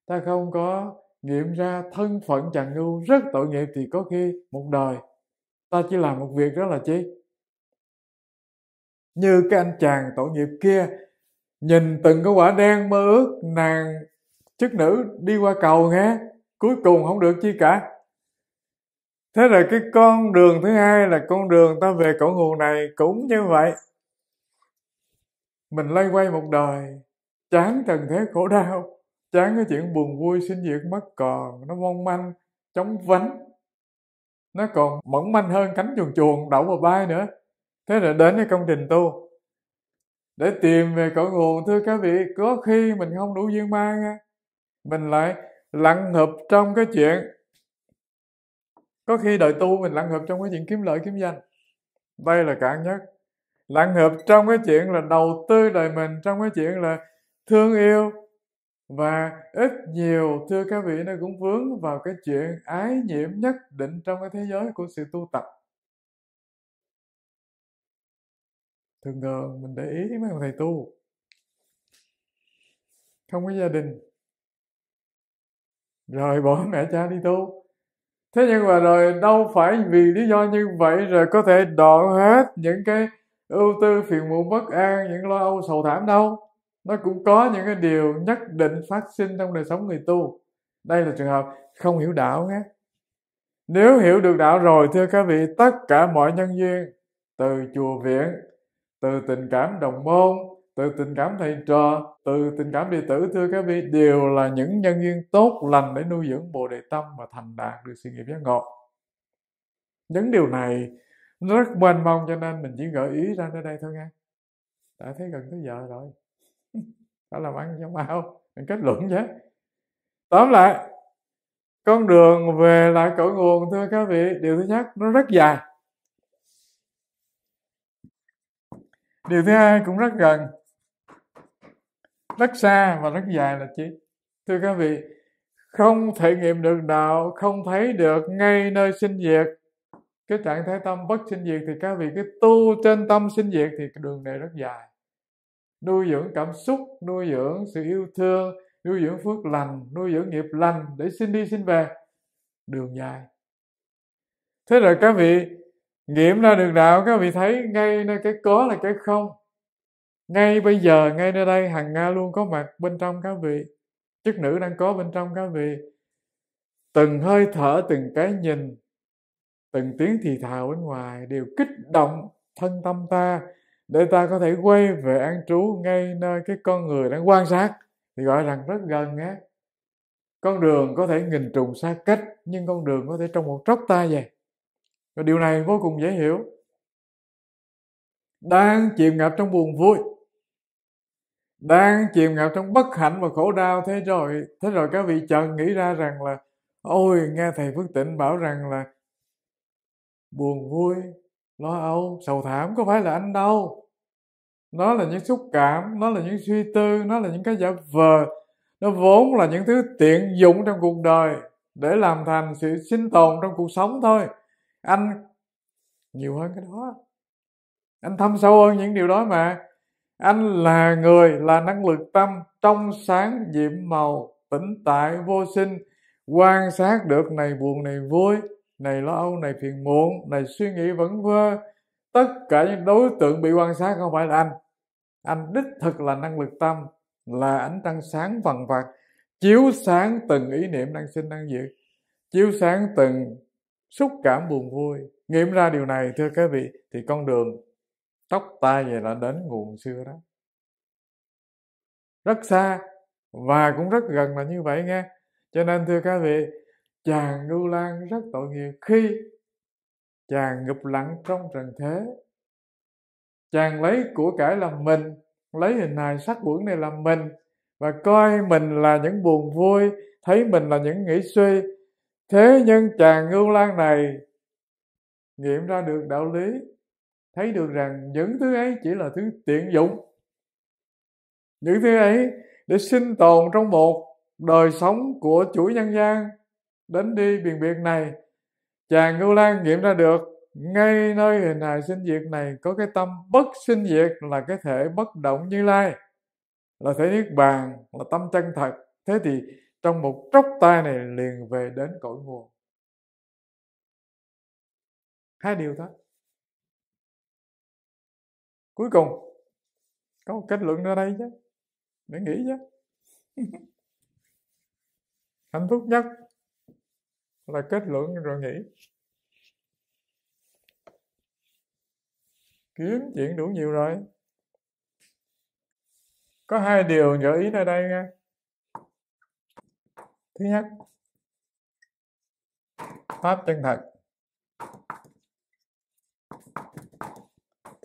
ta không có nghiệm ra thân phận chàng ngưu rất tội nghiệp thì có khi một đời ta chỉ làm một việc rất là chi như cái anh chàng tội nghiệp kia nhìn từng cái quả đen mơ ước nàng chức nữ đi qua cầu nghe cuối cùng không được chi cả thế là cái con đường thứ hai là con đường ta về cội nguồn này cũng như vậy mình lay quay một đời chán trần thế khổ đau chán cái chuyện buồn vui sinh diệt mất còn nó mong manh chóng vánh nó còn mỏng manh hơn cánh chuồn chuồn đậu vào bay nữa thế là đến cái công trình tu để tìm về cội nguồn thưa các vị có khi mình không đủ duyên mang mình lại lặn hợp trong cái chuyện có khi đời tu mình lặn hợp trong cái chuyện kiếm lợi kiếm danh đây là cạn nhất lặn hợp trong cái chuyện là đầu tư đời mình trong cái chuyện là thương yêu và ít nhiều thưa các vị nó cũng vướng vào cái chuyện ái nhiễm nhất định trong cái thế giới của sự tu tập thường thường mình để ý mấy ông thầy tu không có gia đình rồi bỏ mẹ cha đi tu thế nhưng mà rồi đâu phải vì lý do như vậy rồi có thể đoạn hết những cái ưu tư phiền muộn bất an những lo âu sầu thảm đâu nó cũng có những cái điều nhất định phát sinh trong đời sống người tu đây là trường hợp không hiểu đạo nhé nếu hiểu được đạo rồi thưa các vị tất cả mọi nhân duyên từ chùa viện từ tình cảm đồng môn từ tình cảm thầy trò từ tình cảm đệ tử thưa các vị đều là những nhân duyên tốt lành để nuôi dưỡng bồ đề tâm và thành đạt được sự nghiệp giác ngộ những điều này rất mênh mông cho nên mình chỉ gợi ý ra nơi đây thôi nghe đã thấy gần tới giờ rồi phải làm ăn cho mau đừng kết luận chứ tóm lại con đường về lại cội nguồn thưa các vị điều thứ nhất nó rất dài điều thứ hai cũng rất gần rất xa và rất dài là chi thưa các vị không thể nghiệm được đạo không thấy được ngay nơi sinh diệt cái trạng thái tâm bất sinh diệt thì các vị cái tu trên tâm sinh diệt thì đường này rất dài nuôi dưỡng cảm xúc nuôi dưỡng sự yêu thương nuôi dưỡng phước lành nuôi dưỡng nghiệp lành để xin đi xin về đường dài thế rồi các vị nghiệm ra được đạo các vị thấy ngay nơi cái có là cái không ngay bây giờ ngay nơi đây hằng nga luôn có mặt bên trong các vị chức nữ đang có bên trong các vị từng hơi thở từng cái nhìn từng tiếng thì thào bên ngoài đều kích động thân tâm ta để ta có thể quay về an trú ngay nơi cái con người đang quan sát thì gọi rằng rất gần nhé con đường có thể nghìn trùng xa cách nhưng con đường có thể trong một tróc ta vậy và điều này vô cùng dễ hiểu đang chìm ngập trong buồn vui đang chìm ngập trong bất hạnh và khổ đau thế rồi thế rồi các vị trần nghĩ ra rằng là ôi nghe thầy phước tịnh bảo rằng là buồn vui lo âu sầu thảm có phải là anh đâu nó là những xúc cảm nó là những suy tư nó là những cái giả vờ nó vốn là những thứ tiện dụng trong cuộc đời để làm thành sự sinh tồn trong cuộc sống thôi anh nhiều hơn cái đó anh thâm sâu hơn những điều đó mà anh là người là năng lực tâm trong sáng diệm màu tĩnh tại vô sinh quan sát được này buồn này vui này lo âu này phiền muộn này suy nghĩ vẫn vơ tất cả những đối tượng bị quan sát không phải là anh anh đích thực là năng lực tâm là ánh trăng sáng vằn vặt chiếu sáng từng ý niệm đang sinh đang diệt chiếu sáng từng xúc cảm buồn vui nghiệm ra điều này thưa các vị thì con đường tóc tai về là đến nguồn xưa đó rất xa và cũng rất gần là như vậy nghe cho nên thưa các vị chàng ngưu lan rất tội nghiệp khi chàng ngụp lặng trong trần thế chàng lấy của cải làm mình lấy hình hài sắc quẩn này làm mình và coi mình là những buồn vui thấy mình là những nghĩ suy thế nhưng chàng ngưu lan này nghiệm ra được đạo lý thấy được rằng những thứ ấy chỉ là thứ tiện dụng những thứ ấy để sinh tồn trong một đời sống của chủ nhân gian đến đi biền biệt này chàng ngưu lan nghiệm ra được ngay nơi hình hài sinh diệt này có cái tâm bất sinh diệt là cái thể bất động như lai là thể niết bàn là tâm chân thật thế thì trong một tróc tay này liền về đến cõi nguồn hai điều thôi cuối cùng có một kết luận ra đây chứ để nghĩ chứ hạnh phúc nhất là kết luận rồi nghĩ kiếm chuyện đủ nhiều rồi có hai điều gợi ý ra đây nghe thứ nhất pháp chân thật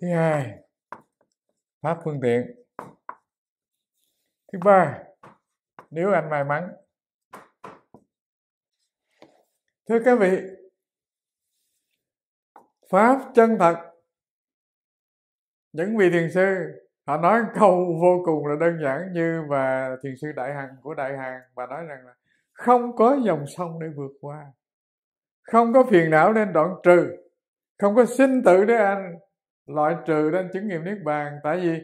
thứ hai pháp phương tiện thứ ba nếu anh may mắn thưa các vị pháp chân thật những vị thiền sư họ nói câu vô cùng là đơn giản như mà thiền sư đại hằng của đại hằng bà nói rằng là không có dòng sông để vượt qua không có phiền não nên đoạn trừ không có sinh tử để anh loại trừ đến chứng nghiệm niết bàn tại vì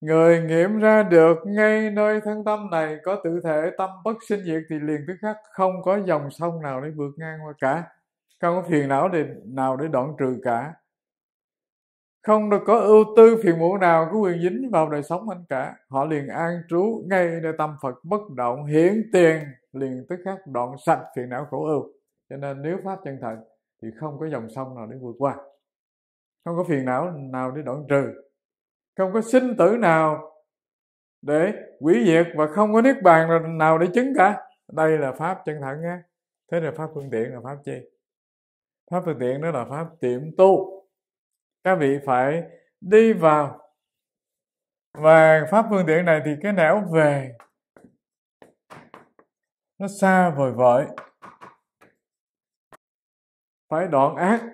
người nghiệm ra được ngay nơi thân tâm này có tự thể tâm bất sinh diệt thì liền tức khắc không có dòng sông nào để vượt ngang qua cả không có phiền não để, nào để đoạn trừ cả không được có ưu tư phiền muộn nào có quyền dính vào đời sống anh cả họ liền an trú ngay nơi tâm phật bất động hiển tiền liền tức khắc đoạn sạch phiền não khổ ưu cho nên nếu pháp chân thật thì không có dòng sông nào để vượt qua không có phiền não nào để đoạn trừ không có sinh tử nào để quỷ diệt và không có niết bàn nào để chứng cả đây là pháp chân thẳng nhé thế là pháp phương tiện là pháp chi pháp phương tiện đó là pháp tiệm tu các vị phải đi vào và pháp phương tiện này thì cái não về nó xa vời vợi phải đoạn ác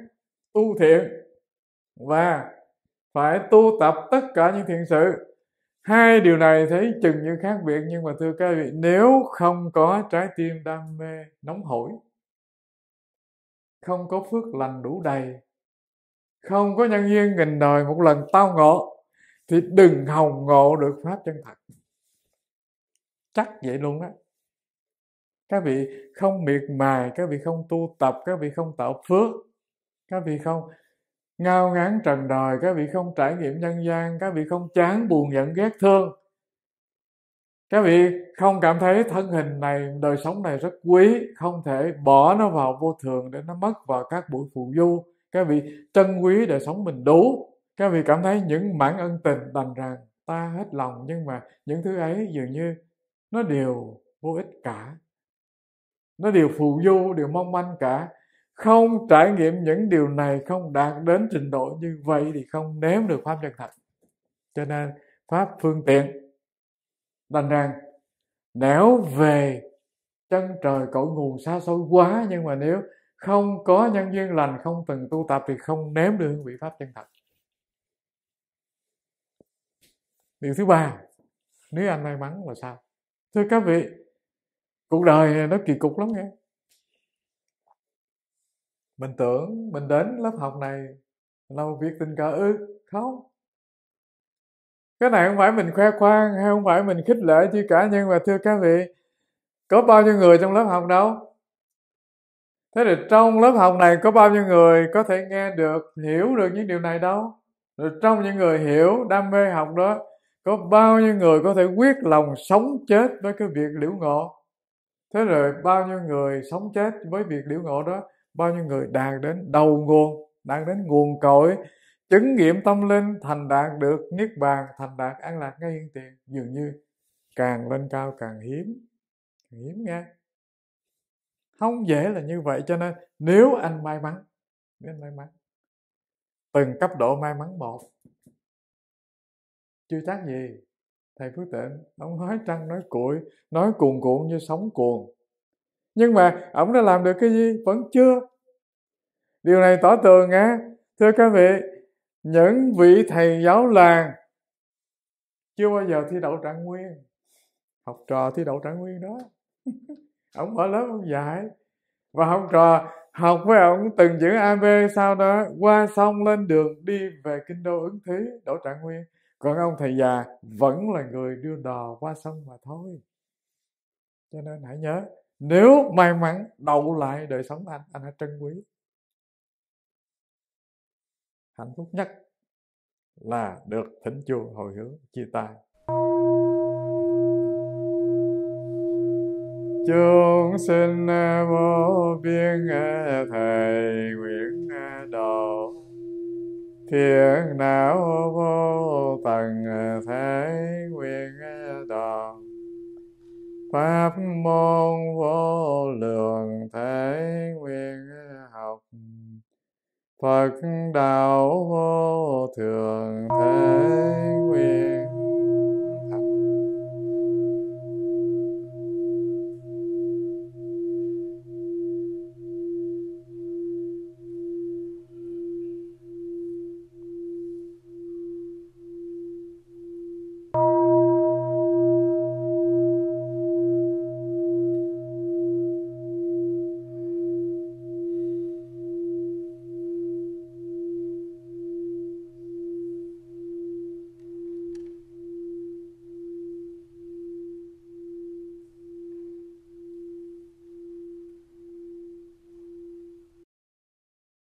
tu thiện và phải tu tập tất cả những thiện sự hai điều này thấy chừng như khác biệt nhưng mà thưa các vị nếu không có trái tim đam mê nóng hổi không có phước lành đủ đầy không có nhân duyên nghìn đời một lần tao ngộ thì đừng hồng ngộ được pháp chân thật chắc vậy luôn đó các vị không miệt mài các vị không tu tập các vị không tạo phước các vị không ngao ngán trần đời các vị không trải nghiệm nhân gian các vị không chán buồn giận ghét thương các vị không cảm thấy thân hình này đời sống này rất quý không thể bỏ nó vào vô thường để nó mất vào các buổi phụ du các vị trân quý đời sống mình đủ các vị cảm thấy những mãn ân tình đành rằng ta hết lòng nhưng mà những thứ ấy dường như nó đều vô ích cả nó đều phù du đều mong manh cả không trải nghiệm những điều này không đạt đến trình độ như vậy thì không nếm được pháp chân thật cho nên pháp phương tiện đành rằng nẻo về chân trời cội nguồn xa xôi quá nhưng mà nếu không có nhân duyên lành không từng tu tập thì không nếm được hương vị pháp chân thật điều thứ ba nếu anh may mắn là sao thưa các vị cuộc đời nó kỳ cục lắm nghe mình tưởng mình đến lớp học này lâu viết tình cả ư không cái này không phải mình khoe khoang hay không phải mình khích lệ chi cả nhưng mà thưa các vị có bao nhiêu người trong lớp học đâu thế thì trong lớp học này có bao nhiêu người có thể nghe được hiểu được những điều này đâu rồi trong những người hiểu đam mê học đó có bao nhiêu người có thể quyết lòng sống chết với cái việc liễu ngộ thế rồi bao nhiêu người sống chết với việc liễu ngộ đó bao nhiêu người đạt đến đầu nguồn đạt đến nguồn cội chứng nghiệm tâm linh thành đạt được niết bàn thành đạt an lạc ngay hiện tiền dường như càng lên cao càng hiếm càng hiếm nghe không dễ là như vậy cho nên nếu anh may mắn nếu anh may mắn từng cấp độ may mắn một chưa chắc gì thầy phước tịnh ông nói trăng nói cuội nói cuồn cuộn như sóng cuồn nhưng mà ông đã làm được cái gì vẫn chưa điều này tỏ tường á thưa các vị những vị thầy giáo làng chưa bao giờ thi đậu trạng nguyên học trò thi đậu trạng nguyên đó ông ở lớp ông dạy và học trò học với ông từng chữ ab sau đó qua sông lên đường đi về kinh đô ứng thí đậu trạng nguyên còn ông thầy già vẫn là người đưa đò qua sông mà thôi cho nên hãy nhớ nếu may mắn đậu lại đời sống anh anh hãy trân quý hạnh phúc nhất là được thỉnh chuông hồi hướng chia tay chúng sinh vô biên thầy nguyện đầu thiện não vô tận thế quyền đoàn pháp môn vô lượng thế quyền học phật đạo vô thường thế quyền